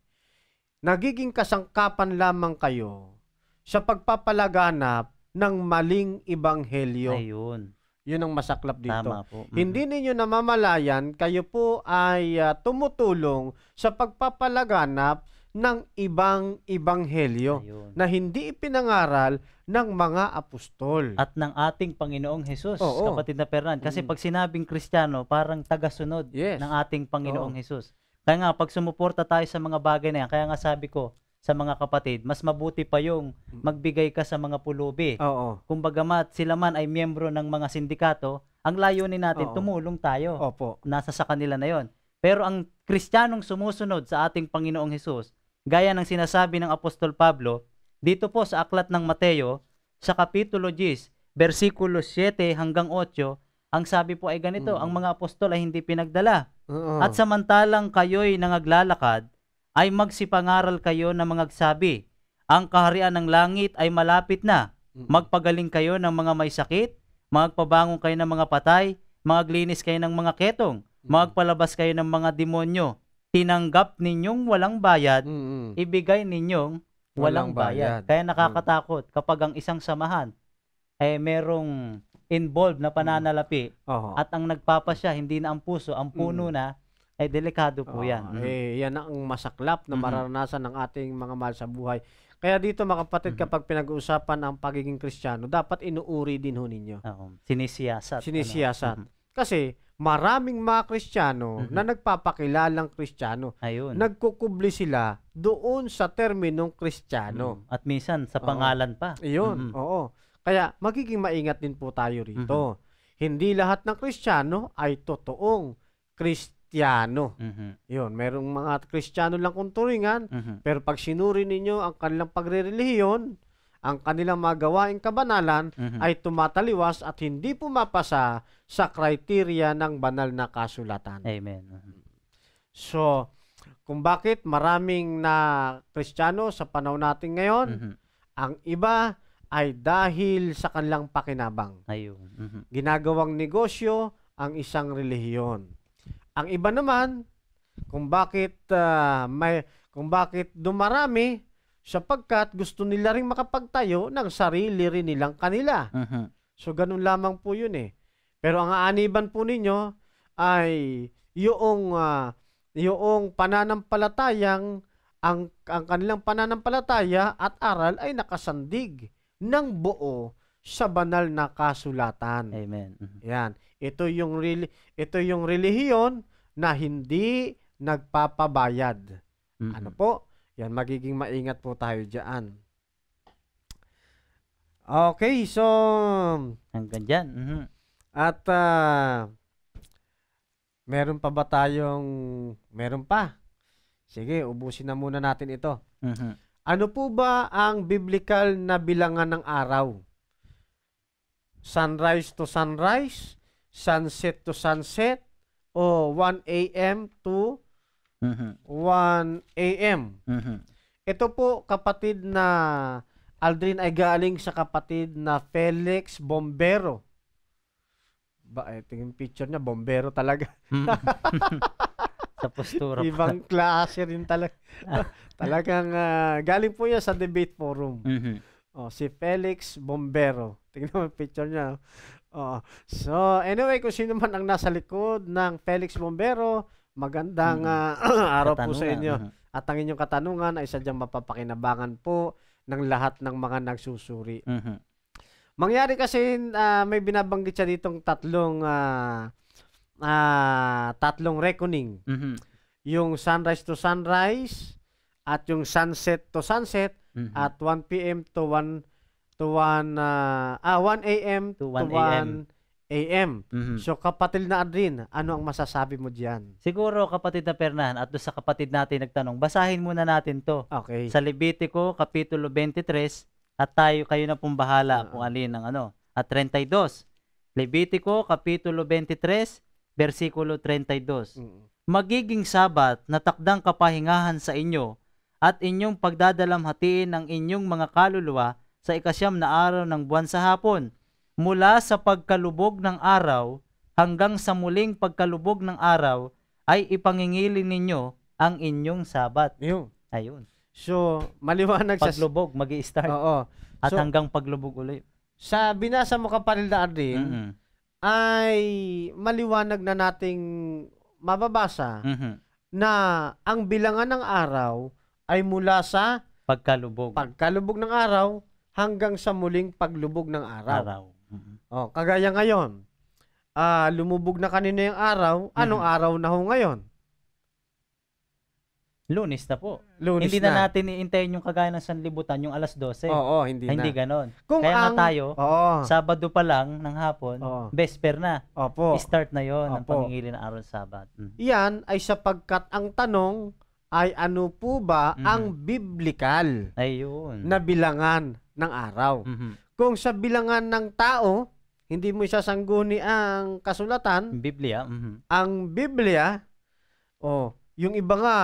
nagiging kasangkapan lamang kayo sa pagpapalaganap ng maling ibanghelyo. Ayun. Yun ang masaklap dito. Tama po. Mm-hmm. Hindi ninyo namamalayan, kayo po ay uh, tumutulong sa pagpapalaganap ng ibang ibanghelyo Ayun. na hindi ipinangaral ng mga apostol. At ng ating Panginoong Hesus, Oo. kapatid na Fernan. Kasi mm. pag sinabing Kristiyano, parang tagasunod yes. ng ating Panginoong Oo. Hesus. Kaya nga, pag sumuporta tayo sa mga bagay na yan, kaya nga sabi ko, sa mga kapatid, mas mabuti pa yung magbigay ka sa mga pulubi. Oo. Kumbaga mat, sila man ay miyembro ng mga sindikato, ang layunin natin, Oo. tumulong tayo. Opo. Nasa sa kanila na yon. Pero ang kristyanong sumusunod sa ating Panginoong Hesus, gaya ng sinasabi ng Apostol Pablo, dito po sa Aklat ng Mateo, sa Kapitulo 10, versikulo 7 hanggang 8, ang sabi po ay ganito, mm. ang mga apostol ay hindi pinagdala. Oo. At samantalang kayo'y nangaglalakad, ay magsipangaral kayo ng mga mangagsabi, ang kaharian ng langit ay malapit na. Mm. Magpagaling kayo ng mga may sakit, magpabangon kayo ng mga patay, maglinis kayo ng mga ketong, mm. magpalabas kayo ng mga demonyo. Tinanggap ninyong walang bayad, ibigay ninyong walang, walang bayad. bayad. Kaya mm. nakakatakot kapag ang isang samahan eh merong involved na pananalapi uh-huh. at ang nagpapasya hindi na ang puso, ang puno mm. na ay delikado po ah, yan. Mm. eh, yan ang masaklap na mararanasan ng ating mga mahal sa buhay. Kaya dito mga kapatid, kapag pinag-uusapan ang pagiging kristyano, dapat inuuri din ho ninyo. Oo. Sinisiyasat. Sinisiyasat. Ano? Kasi maraming mga kristyano na nagpapakilalang kristyano. Ayun. Nagkukubli sila doon sa terminong kristyano. At minsan sa Oo. pangalan pa. Iyon, Mhm. oo. Kaya magiging maingat din po tayo rito. Hindi lahat ng Kristiyano ay totoong Kristiyano. Kristiyano. Mm-hmm. Yun, merong mga Kristiyano lang kung turingan, mm-hmm. pero pag sinuri ninyo ang kanilang pagre ang kanilang mga gawaing kabanalan mm-hmm. ay tumataliwas at hindi pumapasa sa kriteriya ng banal na kasulatan. Amen. Mm-hmm. So, kung bakit maraming na Kristiyano sa panahon natin ngayon, mm-hmm. ang iba ay dahil sa kanilang pakinabang. Ayun. Mm-hmm. Ginagawang negosyo ang isang relihiyon. Ang iba naman kung bakit uh, may kung bakit dumarami sapagkat gusto nila ring makapagtayo ng sarili rin nilang kanila. Uh-huh. So ganun lamang po 'yun eh. Pero ang aaniban po ninyo ay yung uh, ah, yung pananampalatayang ang ang kanilang pananampalataya at aral ay nakasandig ng buo sa banal na kasulatan. Amen. Mm-hmm. Yan. Ito yung ito yung relihiyon na hindi nagpapabayad. Mm-hmm. Ano po? Yan magiging maingat po tayo diyan. Okay, so hanggang diyan. Mm-hmm. At uh, meron pa ba tayong meron pa? Sige, ubusin na muna natin ito. Mm-hmm. Ano po ba ang biblical na bilangan ng araw? Sunrise to sunrise, sunset to sunset o 1 a.m. to mm-hmm. 1 a.m. Mm-hmm. Ito po kapatid na Aldrin ay galing sa kapatid na Felix Bombero. Ba, eh, tingin picture niya, bombero talaga. Mm-hmm. sa postura. Ibang klase rin talaga. Talagang uh, galing po yan sa debate forum. Mm-hmm. Oh, si Felix Bombero. Tingnan mo picture niya. Oh. Oo. So, anyway, kung sino man ang nasa likod ng Felix Bombero, magandang hmm. uh, araw po sa inyo. Uh-huh. At ang inyong katanungan ay sadyang mapapakinabangan po ng lahat ng mga nagsusuri. Uh-huh. Mangyari kasi uh, may binabanggit siya ditong tatlong uh, uh, tatlong reckoning. Uh-huh. Yung sunrise to sunrise at yung sunset to sunset mm-hmm. at 1 p.m. to 1 to 1 uh, ah 1 ah, AM to 1 AM. AM. Mm-hmm. So kapatid na Adrin, ano ang masasabi mo diyan? Siguro kapatid na Pernan at do sa kapatid natin nagtanong, basahin muna natin 'to. Okay. Sa Levitico kapitulo 23 at tayo kayo na pong bahala uh-huh. kung ah. alin ang ano. At 32. Levitico kapitulo 23 versikulo 32. Mm-hmm. Magiging sabat na takdang kapahingahan sa inyo at inyong pagdadalamhatiin ng inyong mga kaluluwa sa ikasyam na araw ng buwan sa hapon, mula sa pagkalubog ng araw hanggang sa muling pagkalubog ng araw, ay ipangingili ninyo ang inyong sabat. Ayun. Ayun. So, maliwanag sa... Paglubog, mag start Oo. At so, hanggang paglubog ulit. Sa binasa mo kaparil na Ardin, mm-hmm. ay maliwanag na nating mababasa mm-hmm. na ang bilangan ng araw ay mula sa pagkalubog. Pagkalubog ng araw hanggang sa muling paglubog ng araw. araw. Mm-hmm. Oh, kagaya ngayon, uh, lumubog na kanina yung araw, anong mm-hmm. araw na ho ngayon? Lunes na po. Lunes hindi na, na natin iintayin yung kagaya ng sanlibutan, yung alas 12. Oo, oo hindi Ay, ah, na. Hindi ganon. Kung Kaya ang, nga tayo, oo. Sabado pa lang ng hapon, oo. vesper na. Opo. Start na yon ang pangingili ng araw ng Sabat. Mm. Yan ay sapagkat ang tanong ay ano po ba mm. ang biblical Ayun. na bilangan ng araw. Mm-hmm. Kung sa bilangan ng tao, hindi mo isasangguni ang kasulatan, Biblia, mm-hmm. ang Biblia, oh, yung iba nga,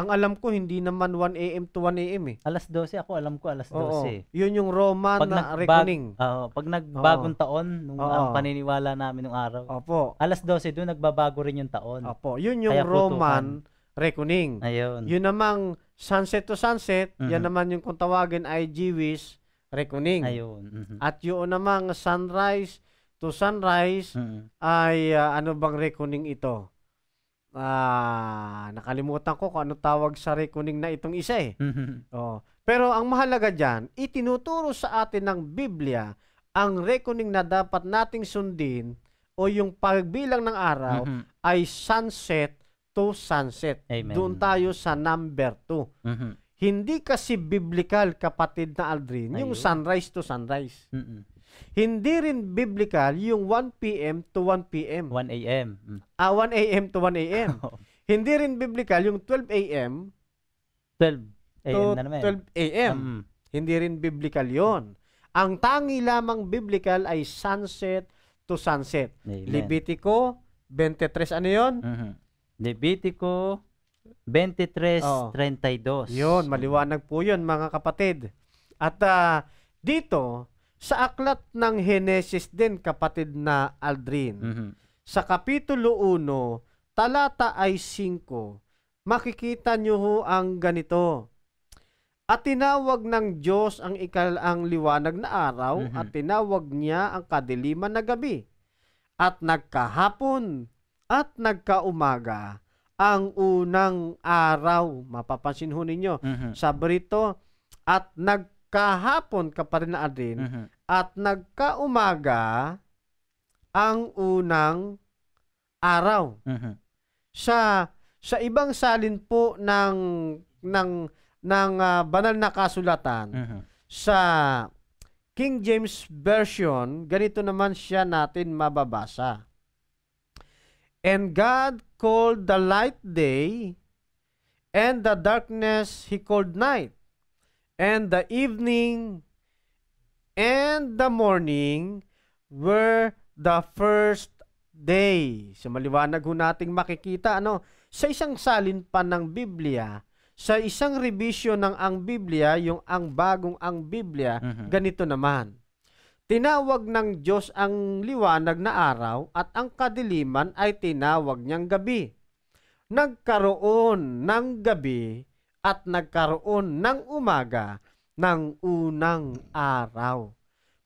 ang alam ko hindi naman 1 AM to 1 AM eh. Alas 12 ako, alam ko alas 12. Oo, eh. yun yung Roman pag na nagbag, reckoning. Uh, pag nagbagong Oo. taon nung Oo. ang paniniwala namin nung araw. Opo. Alas 12 doon nagbabago rin yung taon. Opo, yun yung Kaya Roman putukan. reckoning. Ayun. Yun namang sunset to sunset, mm-hmm. yan naman yung kung tawagin ay Jewish reckoning. Ayun. Mm-hmm. At yun namang sunrise to sunrise mm-hmm. ay uh, ano bang reckoning ito? Ah, nakalimutan ko kung ano tawag sa reckoning na itong isa eh. Mm-hmm. Oh. Pero ang mahalaga diyan, itinuturo sa atin ng Biblia ang reckoning na dapat nating sundin o yung pagbilang ng araw mm-hmm. ay sunset to sunset. Amen. Doon tayo sa number 2. Mm-hmm. Hindi kasi biblical, kapatid na Aldrin, yung sunrise to sunrise. Mm-mm. Hindi rin biblical yung 1 p.m. to 1 p.m. 1 a.m. Ah, 1 a.m. to 1 a.m. Hindi rin biblical yung 12 a.m. 12 a.m. na naman. 12 a.m. Mm. Hindi rin biblical yon. Ang tangi lamang biblical ay sunset to sunset. Amen. Libitico 23, ano yon? Mm-hmm. Levitico 23:32. 'Yon, maliwanag po 'yon mga kapatid. At uh, dito sa aklat ng Henesis din kapatid na Aldrin. Mm-hmm. Sa kapitulo 1, talata ay 5, makikita niyo ho ang ganito. At tinawag ng Diyos ang ikal ang liwanag na araw mm-hmm. at mhm. tinawag niya ang kadiliman na gabi. At nagkahapon at nagkaumaga ang unang araw. Mapapansin ho ninyo mm-hmm. sa Brito at nagkahapon ka pa rin na din mm-hmm. at nagkaumaga ang unang araw. Mm-hmm. Sa sa ibang salin po ng ng ng uh, banal na kasulatan mm-hmm. sa King James Version, ganito naman siya natin mababasa. And God called the light day, and the darkness he called night. And the evening and the morning were the first day. So maliwanag ho nating makikita ano, sa isang salin pa ng Biblia, sa isang revision ng ang Biblia, yung ang bagong ang Biblia, mm-hmm. ganito naman. Tinawag ng Diyos ang liwanag na araw at ang kadiliman ay tinawag niyang gabi. Nagkaroon ng gabi at nagkaroon ng umaga ng unang araw.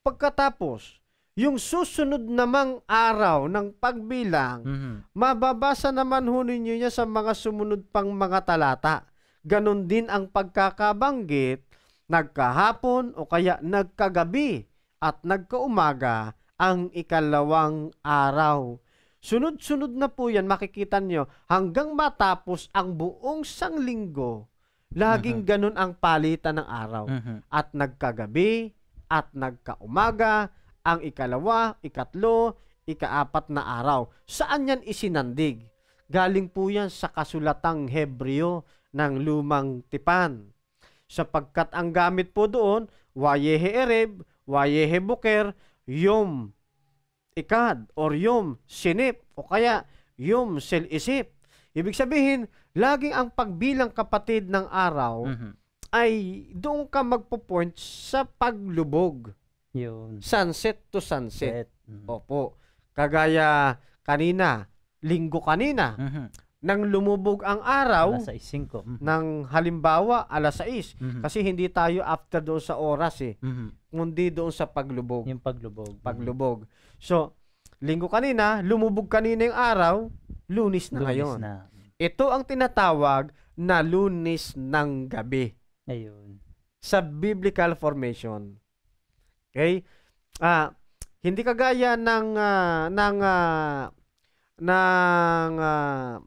Pagkatapos, yung susunod namang araw ng pagbilang, mm-hmm. mababasa naman ho ninyo niya sa mga sumunod pang mga talata. Ganon din ang pagkakabanggit, nagkahapon o kaya nagkagabi at nagkaumaga ang ikalawang araw. Sunod-sunod na po yan, makikita nyo, hanggang matapos ang buong sanglinggo, laging uh-huh. ganun ang palitan ng araw. Uh-huh. At nagkagabi, at nagkaumaga, ang ikalawa, ikatlo, ikaapat na araw. Saan yan isinandig? Galing po yan sa kasulatang Hebreo ng Lumang Tipan. Sapagkat ang gamit po doon, wayehe ereb, wayehe buker, yom ikad, or yom sinip, o kaya yom Selisip. Ibig sabihin, laging ang pagbilang kapatid ng araw mm-hmm. ay doon ka magpo-point sa paglubog. Yun. Sunset to sunset. Mm-hmm. Opo. Kagaya kanina, linggo kanina, mm-hmm nang lumubog ang araw alas 5 mm-hmm. ng halimbawa alas 6 mm-hmm. kasi hindi tayo after doon sa oras eh mm-hmm. kundi doon sa paglubog yung paglubog paglubog mm-hmm. so linggo kanina lumubog kanina yung araw lunis na lunis ngayon na. ito ang tinatawag na lunis ng gabi ayun sa biblical formation okay ah hindi kagaya ng uh, ng uh, ng uh,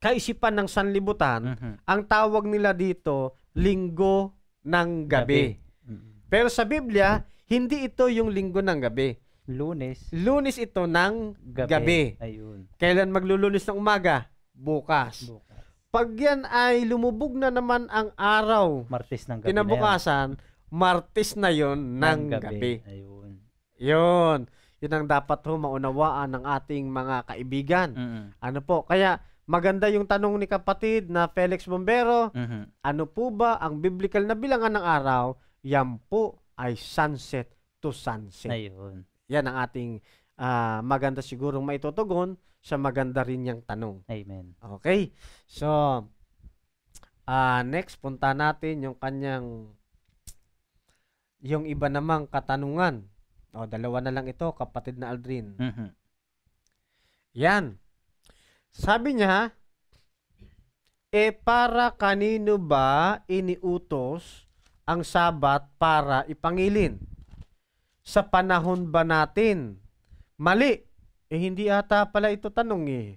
kaisipan ng sanlibutan, mm-hmm. ang tawag nila dito, linggo ng gabi. gabi. Pero sa Biblia, hindi ito yung linggo ng gabi. Lunes. Lunes ito ng gabi. gabi. Ayun. Kailan maglulunes ng umaga? Bukas. Bukas. Pag yan ay lumubog na naman ang araw, Martes ng gabi kinabukasan, na Martes na yon ng, ng gabi. gabi. Ayun. Yun. Yun ang dapat ho maunawaan ng ating mga kaibigan. Mm-hmm. Ano po? Kaya Maganda yung tanong ni kapatid na Felix Bombero, mm-hmm. ano po ba ang biblical na bilangan ng araw? Yan po ay sunset to sunset. Ayun. Yan ang ating uh, maganda sigurong maitutugon sa maganda rin niyang tanong. Amen. Okay. So, uh, next, punta natin yung kanyang, yung iba namang katanungan. O, dalawa na lang ito, kapatid na Aldrin. Mm-hmm. Yan. Sabi niya, e para kanino ba iniutos ang sabat para ipangilin? Sa panahon ba natin? Mali. Eh hindi ata pala ito tanong eh.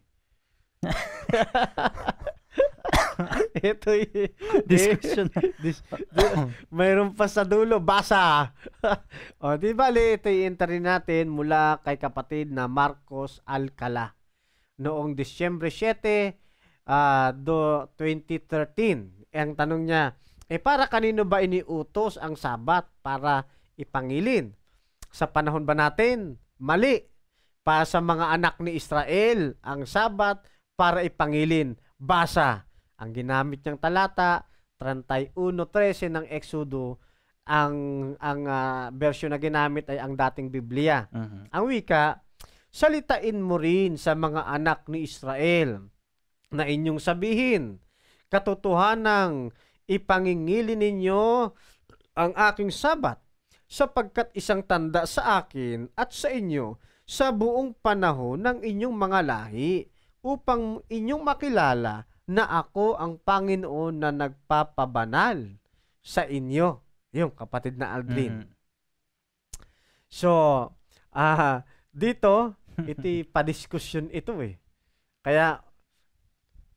ito eh. Discussion. Dis, di, mayroon pa sa dulo. Basa. o di bali, ito i eh, natin mula kay kapatid na Marcos Alcala noong Disyembre 7, uh, ah, do 2013. Eh, ang tanong niya, eh para kanino ba iniutos ang sabat para ipangilin? Sa panahon ba natin? Mali. Para sa mga anak ni Israel, ang sabat para ipangilin. Basa. Ang ginamit niyang talata, 31.13 ng Exodo, ang ang uh, version na ginamit ay ang dating Biblia. Uh-huh. Ang wika, salitain mo rin sa mga anak ni Israel na inyong sabihin, katotohanang ipangingili ninyo ang aking sabat sapagkat isang tanda sa akin at sa inyo sa buong panahon ng inyong mga lahi upang inyong makilala na ako ang Panginoon na nagpapabanal sa inyo. Yung kapatid na Aldrin. Mm. So, ah uh, dito iti pa-discussion ito eh. Kaya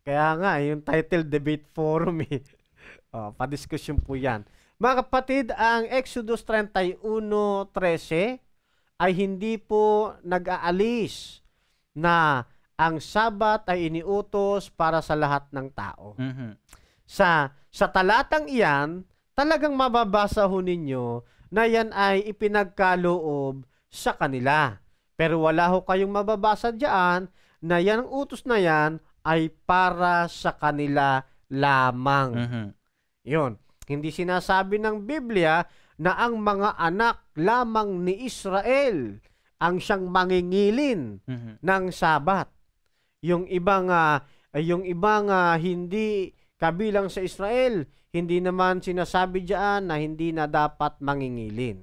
kaya nga eh, yung title debate forum eh. oh, pa-discussion po 'yan. Mga kapatid, ang Exodus 31:13 ay hindi po nag-aalis na ang Sabat ay iniutos para sa lahat ng tao. Mm-hmm. Sa sa talatang iyan, talagang mababasa ho ninyo na yan ay ipinagkaloob sa kanila. Pero wala ho kayong mababasa diyan na yan ang utos na yan ay para sa kanila lamang. Mm-hmm. Yun. Hindi sinasabi ng Biblia na ang mga anak lamang ni Israel ang siyang mangingilin mm-hmm. ng sabat. Yung ibang uh, yung ibang uh, hindi kabilang sa Israel, hindi naman sinasabi diyan na hindi na dapat mangingilin.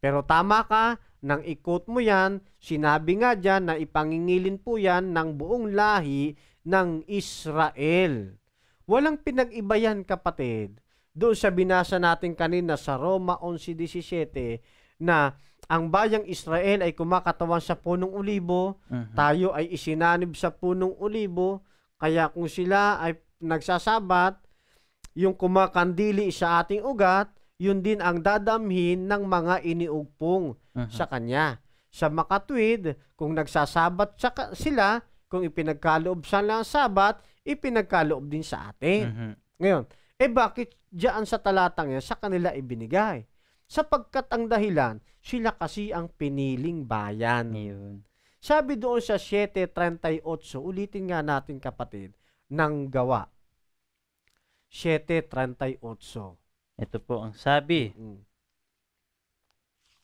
Pero tama ka nang ikot mo yan, sinabi nga dyan na ipangingilin po yan ng buong lahi ng Israel. Walang pinag-iba yan kapatid. Doon sa binasa natin kanina sa Roma 11.17 na ang bayang Israel ay kumakatawan sa punong ulibo, uh-huh. tayo ay isinanib sa punong ulibo, kaya kung sila ay nagsasabat, yung kumakandili sa ating ugat, yun din ang dadamhin ng mga iniugpong uh-huh. sa kanya. Sa makatwid, kung nagsasabat sa sila, kung ipinagkaloob sila ang sabat, ipinagkaloob din sa atin. Uh-huh. Ngayon, eh bakit diyan sa talatang yan sa kanila ibinigay? Sapagkat ang dahilan, sila kasi ang piniling bayan. Ngayon. Sabi doon sa 7.38, ulitin nga natin kapatid, ng gawa. 7.38 ito po ang sabi. Mm.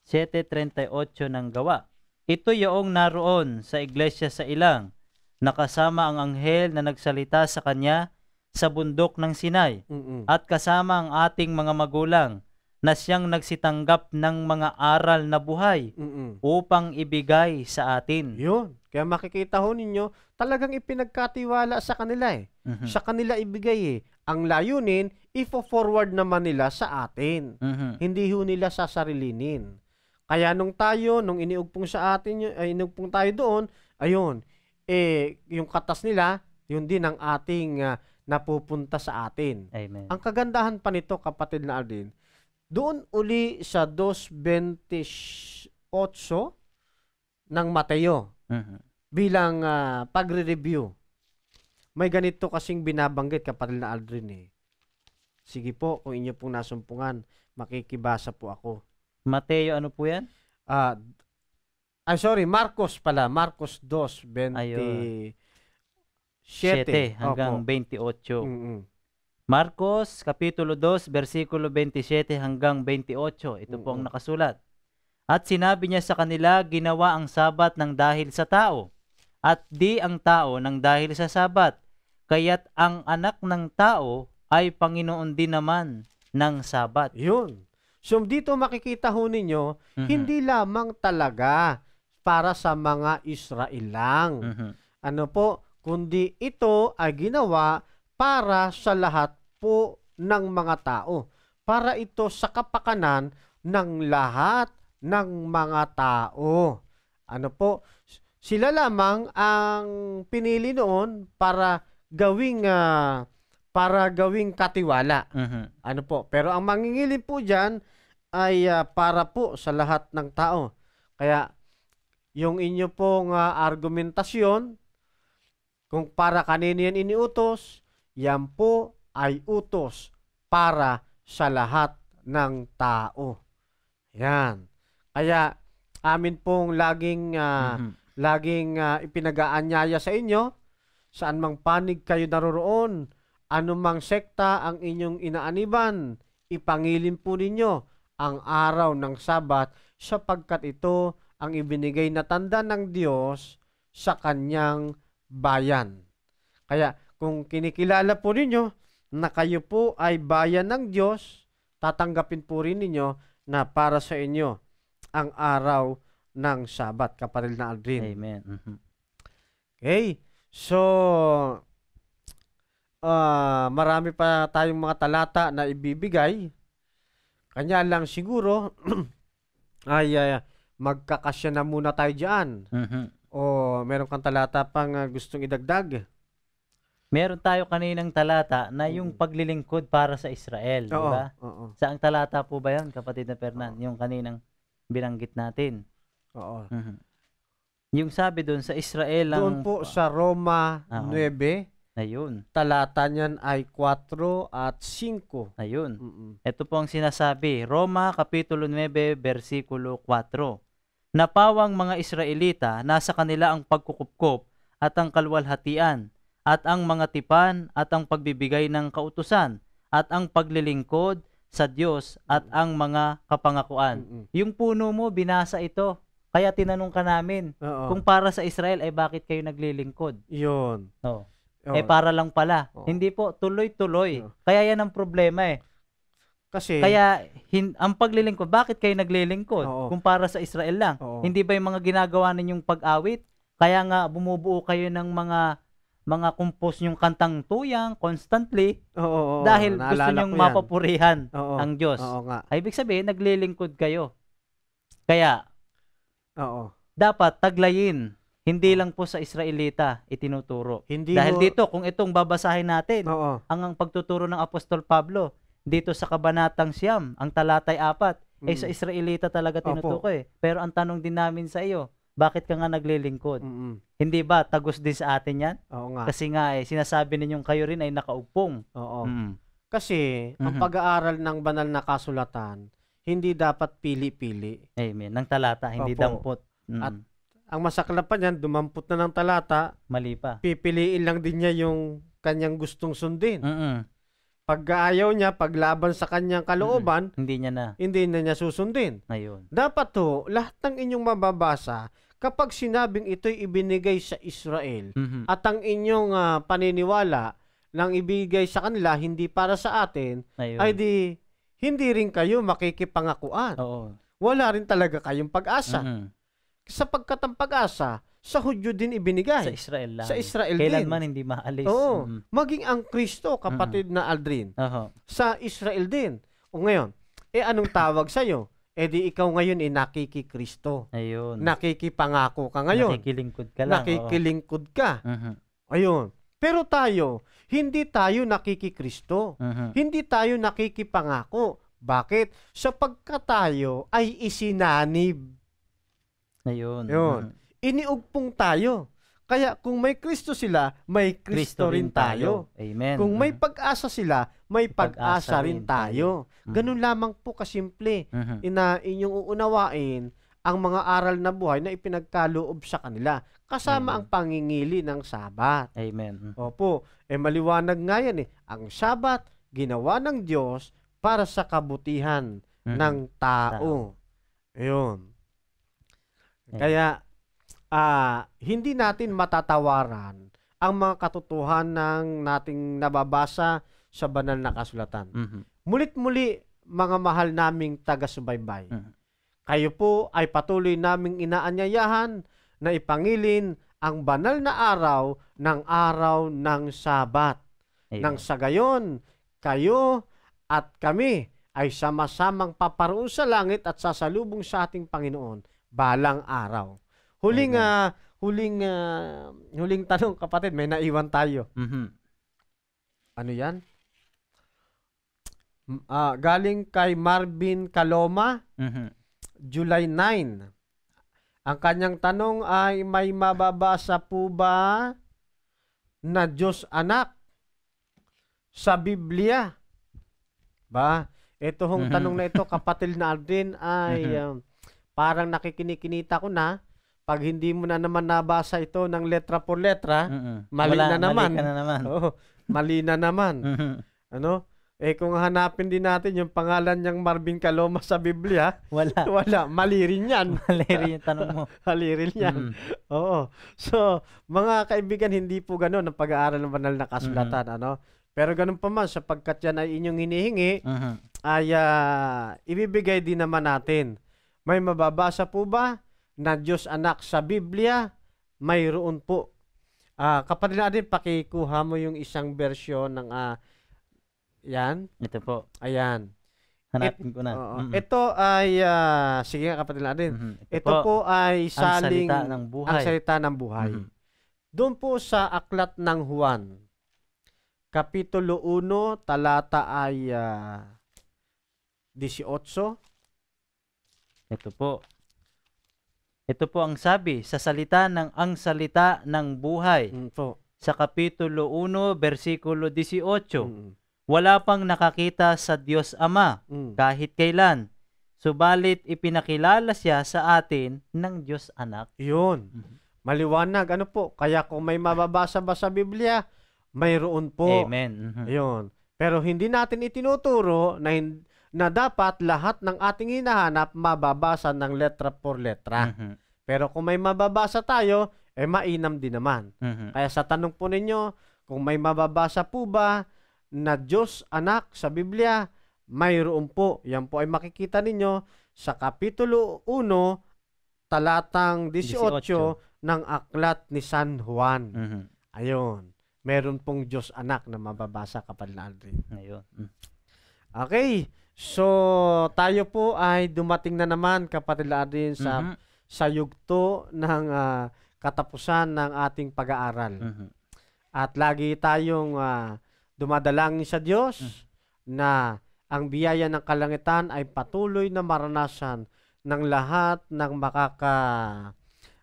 7.38 ng gawa. Ito yaong naroon sa iglesia sa ilang, nakasama ang anghel na nagsalita sa kanya sa bundok ng Sinay, Mm-mm. at kasama ang ating mga magulang na siyang nagsitanggap ng mga aral na buhay Mm-mm. upang ibigay sa atin. Yun. Kaya makikita ho ninyo, talagang ipinagkatiwala sa kanila eh. Mm-hmm. Sa kanila ibigay eh ang layunin, ifo-forward naman nila sa atin. Mm-hmm. Hindi ho nila sasarilinin. Kaya nung tayo, nung iniugpong sa atin, ay iniugpong tayo doon, ayun, eh, yung katas nila, yun din ang ating uh, napupunta sa atin. Amen. Ang kagandahan pa nito, kapatid na Aldin, doon uli sa 2.28 ng Mateo mm-hmm. bilang uh, pagre-review may ganito kasing binabanggit kapatid na Aldrin eh. Sige po, kung inyo pong nasumpungan, makikibasa po ako. Mateo, ano po yan? Ah, I'm sorry, Marcos pala. Marcos 2, 27 hanggang Opo. 28. Mm-mm. Marcos, Kapitulo 2, versikulo 27 hanggang 28. Ito po ang nakasulat. At sinabi niya sa kanila, ginawa ang sabat ng dahil sa tao, at di ang tao ng dahil sa sabat. Kaya't ang anak ng tao ay Panginoon din naman ng Sabat. Yun. So dito makikita ho ninyo, mm-hmm. hindi lamang talaga para sa mga Israel lang. Mm-hmm. Ano po, kundi ito ay ginawa para sa lahat po ng mga tao. Para ito sa kapakanan ng lahat ng mga tao. Ano po, sila lamang ang pinili noon para gawing uh, para gawing katiwala. Mm-hmm. Ano po? Pero ang mangingilin po diyan ay uh, para po sa lahat ng tao. Kaya yung inyo pong uh, argumentasyon kung para kanino yan iniutos, yan po ay utos para sa lahat ng tao. Yan. Kaya amin pong laging uh, mm-hmm. laging uh, ipinagaanyaya sa inyo saan mang panig kayo naroroon, anumang sekta ang inyong inaaniban, ipangilin po ninyo ang araw ng Sabat sapagkat ito ang ibinigay na tanda ng Diyos sa kanyang bayan. Kaya kung kinikilala po ninyo na kayo po ay bayan ng Diyos, tatanggapin po rin ninyo na para sa inyo ang araw ng Sabat, kaparil na Aldrin. Amen. Mm-hmm. Okay. So, uh, marami pa tayong mga talata na ibibigay. Kanya lang siguro ay uh, magkakasya na muna tayo diyan. Mm-hmm. O meron kang talata pang uh, gustong idagdag? Meron tayo kaninang talata na yung mm. paglilingkod para sa Israel, di ba? Saang talata po ba 'yon, kapatid na Fernan, oo. yung kaninang binanggit natin? Oo. Mm-hmm. Yung sabi doon sa Israel lang. Doon po sa Roma uh-huh. Ah, 9. Ayun. Talata niyan ay 4 at 5. Ayun. Mm-mm. Ito po ang sinasabi. Roma Kapitulo 9, versikulo 4. Napawang mga Israelita, nasa kanila ang pagkukupkop at ang kalwalhatian, at ang mga tipan at ang pagbibigay ng kautusan, at ang paglilingkod sa Diyos at ang mga kapangakuan. Mm-mm. Yung puno mo, binasa ito. Kaya tinanong ka namin, Oo. kung para sa Israel, ay bakit kayo naglilingkod? Yun. No. Oo. Eh para lang pala. Oo. Hindi po, tuloy-tuloy. Oo. Kaya yan ang problema eh. Kasi, Kaya hin- ang paglilingkod, bakit kayo naglilingkod? Oo. Kung para sa Israel lang. Oo. Hindi ba yung mga ginagawa ninyong pag-awit? Kaya nga bumubuo kayo ng mga mga compose yung kantang tuyang constantly oo, oo, dahil gusto naalala nyong mapapurihan Oo. ang Diyos. Oo nga. Ay, ibig sabihin, naglilingkod kayo. Kaya, Oo. Dapat taglayin. Hindi lang po sa Israelita itinuturo. Hindi Dahil mo... dito, kung itong babasahin natin, Oo. ang, ang pagtuturo ng Apostol Pablo, dito sa Kabanatang Siyam, ang talatay apat, eh, mm. eh sa Israelita talaga tinutukoy. Opo. Eh. Pero ang tanong din namin sa iyo, bakit ka nga naglilingkod? Mm-hmm. Hindi ba tagos din sa atin yan? Oo nga. Kasi nga eh, sinasabi ninyong kayo rin ay nakaupong. Oo. Mm. Kasi, mm-hmm. ang pag-aaral ng banal na kasulatan, hindi dapat pili-pili. Amen. Nang talata, hindi Opo. dampot. Mm. At ang masaklap pa niyan, dumampot na ng talata. Mali pa. Pipiliin lang din niya yung kanyang gustong sundin. Mm-mm. Pag ayaw niya, paglaban sa kanyang kalooban, Mm-mm. hindi niya na. Hindi na niya susundin. Ayun. Dapat to, lahat ng inyong mababasa, kapag sinabing ito'y ibinigay sa Israel, mm-hmm. at ang inyong uh, paniniwala nang ibigay sa kanila, hindi para sa atin, Ayun. ay di hindi rin kayo makikipangakuan. Oo. Wala rin talaga kayong pag-asa. Mm-hmm. Sapagkat ang pag-asa, sa Hudyo din ibinigay. Sa Israel lang. Sa Israel Kailanman din. hindi maalis. Oo. Mm. Maging ang Kristo, kapatid mm. uh na Aldrin, uh-huh. sa Israel din. O ngayon, eh anong tawag sa'yo? Eh di ikaw ngayon eh nakikikristo. Ayun. Nakikipangako ka ngayon. Nakikilingkod ka lang. Nakikilingkod ka. Uh-huh. Ayun. Pero tayo, hindi tayo nakikikristo. Uh-huh. Hindi tayo nakikipangako. Bakit? Sapagkat tayo ay isinanib. Ayun. Ayun. Uh-huh. Mm-hmm. Iniugpong tayo. Kaya kung may Kristo sila, may Kristo rin tayo. Amen. Kung may mm-hmm. pag-asa sila, may pag-asa rin tayo. Ganun lamang po kasimple uh-huh. na inyong uunawain ang mga aral na buhay na ipinagkaloob sa kanila kasama ang mm. pangingili ng Sabat. Amen. Opo, eh maliwanag nga yan eh. Ang Sabat, ginawa ng Diyos para sa kabutihan mm-hmm. ng tao. Ayun. Kaya, uh, hindi natin matatawaran ang mga katotohan ng nating nababasa sa banal na kasulatan. Mm-hmm. Mulit-muli, mga mahal naming taga-subaybay, mm-hmm. kayo po ay patuloy naming inaanyayahan na ipangilin ang banal na araw ng araw ng Sabat. Amen. Nang sa gayon, kayo at kami ay sama-samang paparoon sa langit at sasalubong sa ating Panginoon balang araw. Huling uh, huling uh, huling tanong kapatid, may naiwan tayo. Mm-hmm. Ano 'yan? Uh, galing kay Marvin Kaloma. Mm-hmm. July 9. Ang kanyang tanong ay may mababasa po ba na Diyos anak sa Biblia? Ba? Ito hong mm-hmm. tanong na ito kapatid na Aldrin ay mm-hmm. um, parang nakikinikinita ko na pag hindi mo na naman nabasa ito ng letra por letra, mali Wala, na naman. Mali na naman. Oo, mali na naman. Mm-hmm. ano? Eh kung hanapin din natin yung pangalan niyang Marvin Caloma sa Biblia, wala. Wala, mali rin 'yan. mali rin yung tanong mo. mali rin 'yan. Mm. Oo. So, mga kaibigan, hindi po ganoon ang pag-aaral ng banal na kasulatan, mm-hmm. ano? Pero ganun pa man sapagkat 'yan ay inyong hinihingi, mm-hmm. ay uh, ibibigay din naman natin. May mababasa po ba na Diyos anak sa Biblia? Mayroon po. Ah, uh, kapatid natin, pakikuha mo yung isang version ng uh, yan. Ito po. Ayan. Hanapin It, ko na. Oo. Mm-hmm. Ito ay, uh, sige nga kapatid natin. Mm-hmm. Ito, Ito po, po ay saling, ang salita ng buhay. Ang salita ng buhay. Mm-hmm. Doon po sa aklat ng Juan, Kapitulo 1, talata ay uh, ah, 18. Ito po. Ito po ang sabi sa salita ng ang salita ng buhay. Mm, po. Sa Kapitulo 1, versikulo 18. Mm wala pang nakakita sa Diyos Ama mm. kahit kailan. Subalit ipinakilala siya sa atin ng Diyos Anak. Yun. Mhm. Maliwanag. Ano po? Kaya kung may mababasa ba sa Biblia, mayroon po. Amen. Mm-hmm. Yun. Pero hindi natin itinuturo na, hin- na dapat lahat ng ating hinahanap mababasa ng letra por letra. Mm-hmm. Pero kung may mababasa tayo, eh mainam din naman. Mm-hmm. Kaya sa tanong po ninyo, kung may mababasa po ba na Diyos anak sa Biblia, mayroon po. Yan po ay makikita ninyo sa Kapitulo 1, talatang 18, 18. ng Aklat ni San Juan. Mm-hmm. Ayun. Meron pong Diyos anak na mababasa kapal na Aldrin. Ayun. Mm. Okay. So, tayo po ay dumating na naman kapatid Aldrin sa mm-hmm. sa yugto ng uh, katapusan ng ating pag-aaral. Mm-hmm. At lagi tayong uh, Dumadalangin sa Diyos hmm. na ang biyaya ng kalangitan ay patuloy na maranasan ng lahat ng makaka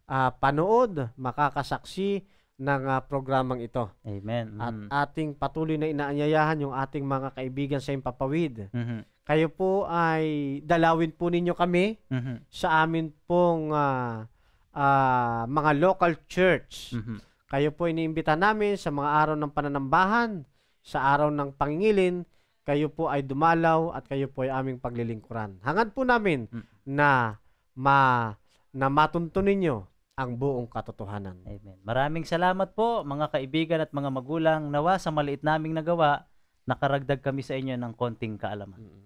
uh, panood, makakasaksi ng uh, programang ito. Amen. Mm. At ating patuloy na inaanyayahan yung ating mga kaibigan sa Impapawid. Mm-hmm. Kayo po ay dalawin po ninyo kami mm-hmm. sa amin pong uh, uh, mga local church. Mm-hmm. Kayo po iniimbita namin sa mga araw ng pananambahan sa araw ng pangingilin, kayo po ay dumalaw at kayo po ay aming paglilingkuran. Hangad po namin mm. na ma na matunto ninyo ang buong katotohanan. Amen. Maraming salamat po mga kaibigan at mga magulang. Nawa sa maliit naming nagawa, nakaragdag kami sa inyo ng konting kaalaman. Mm-hmm.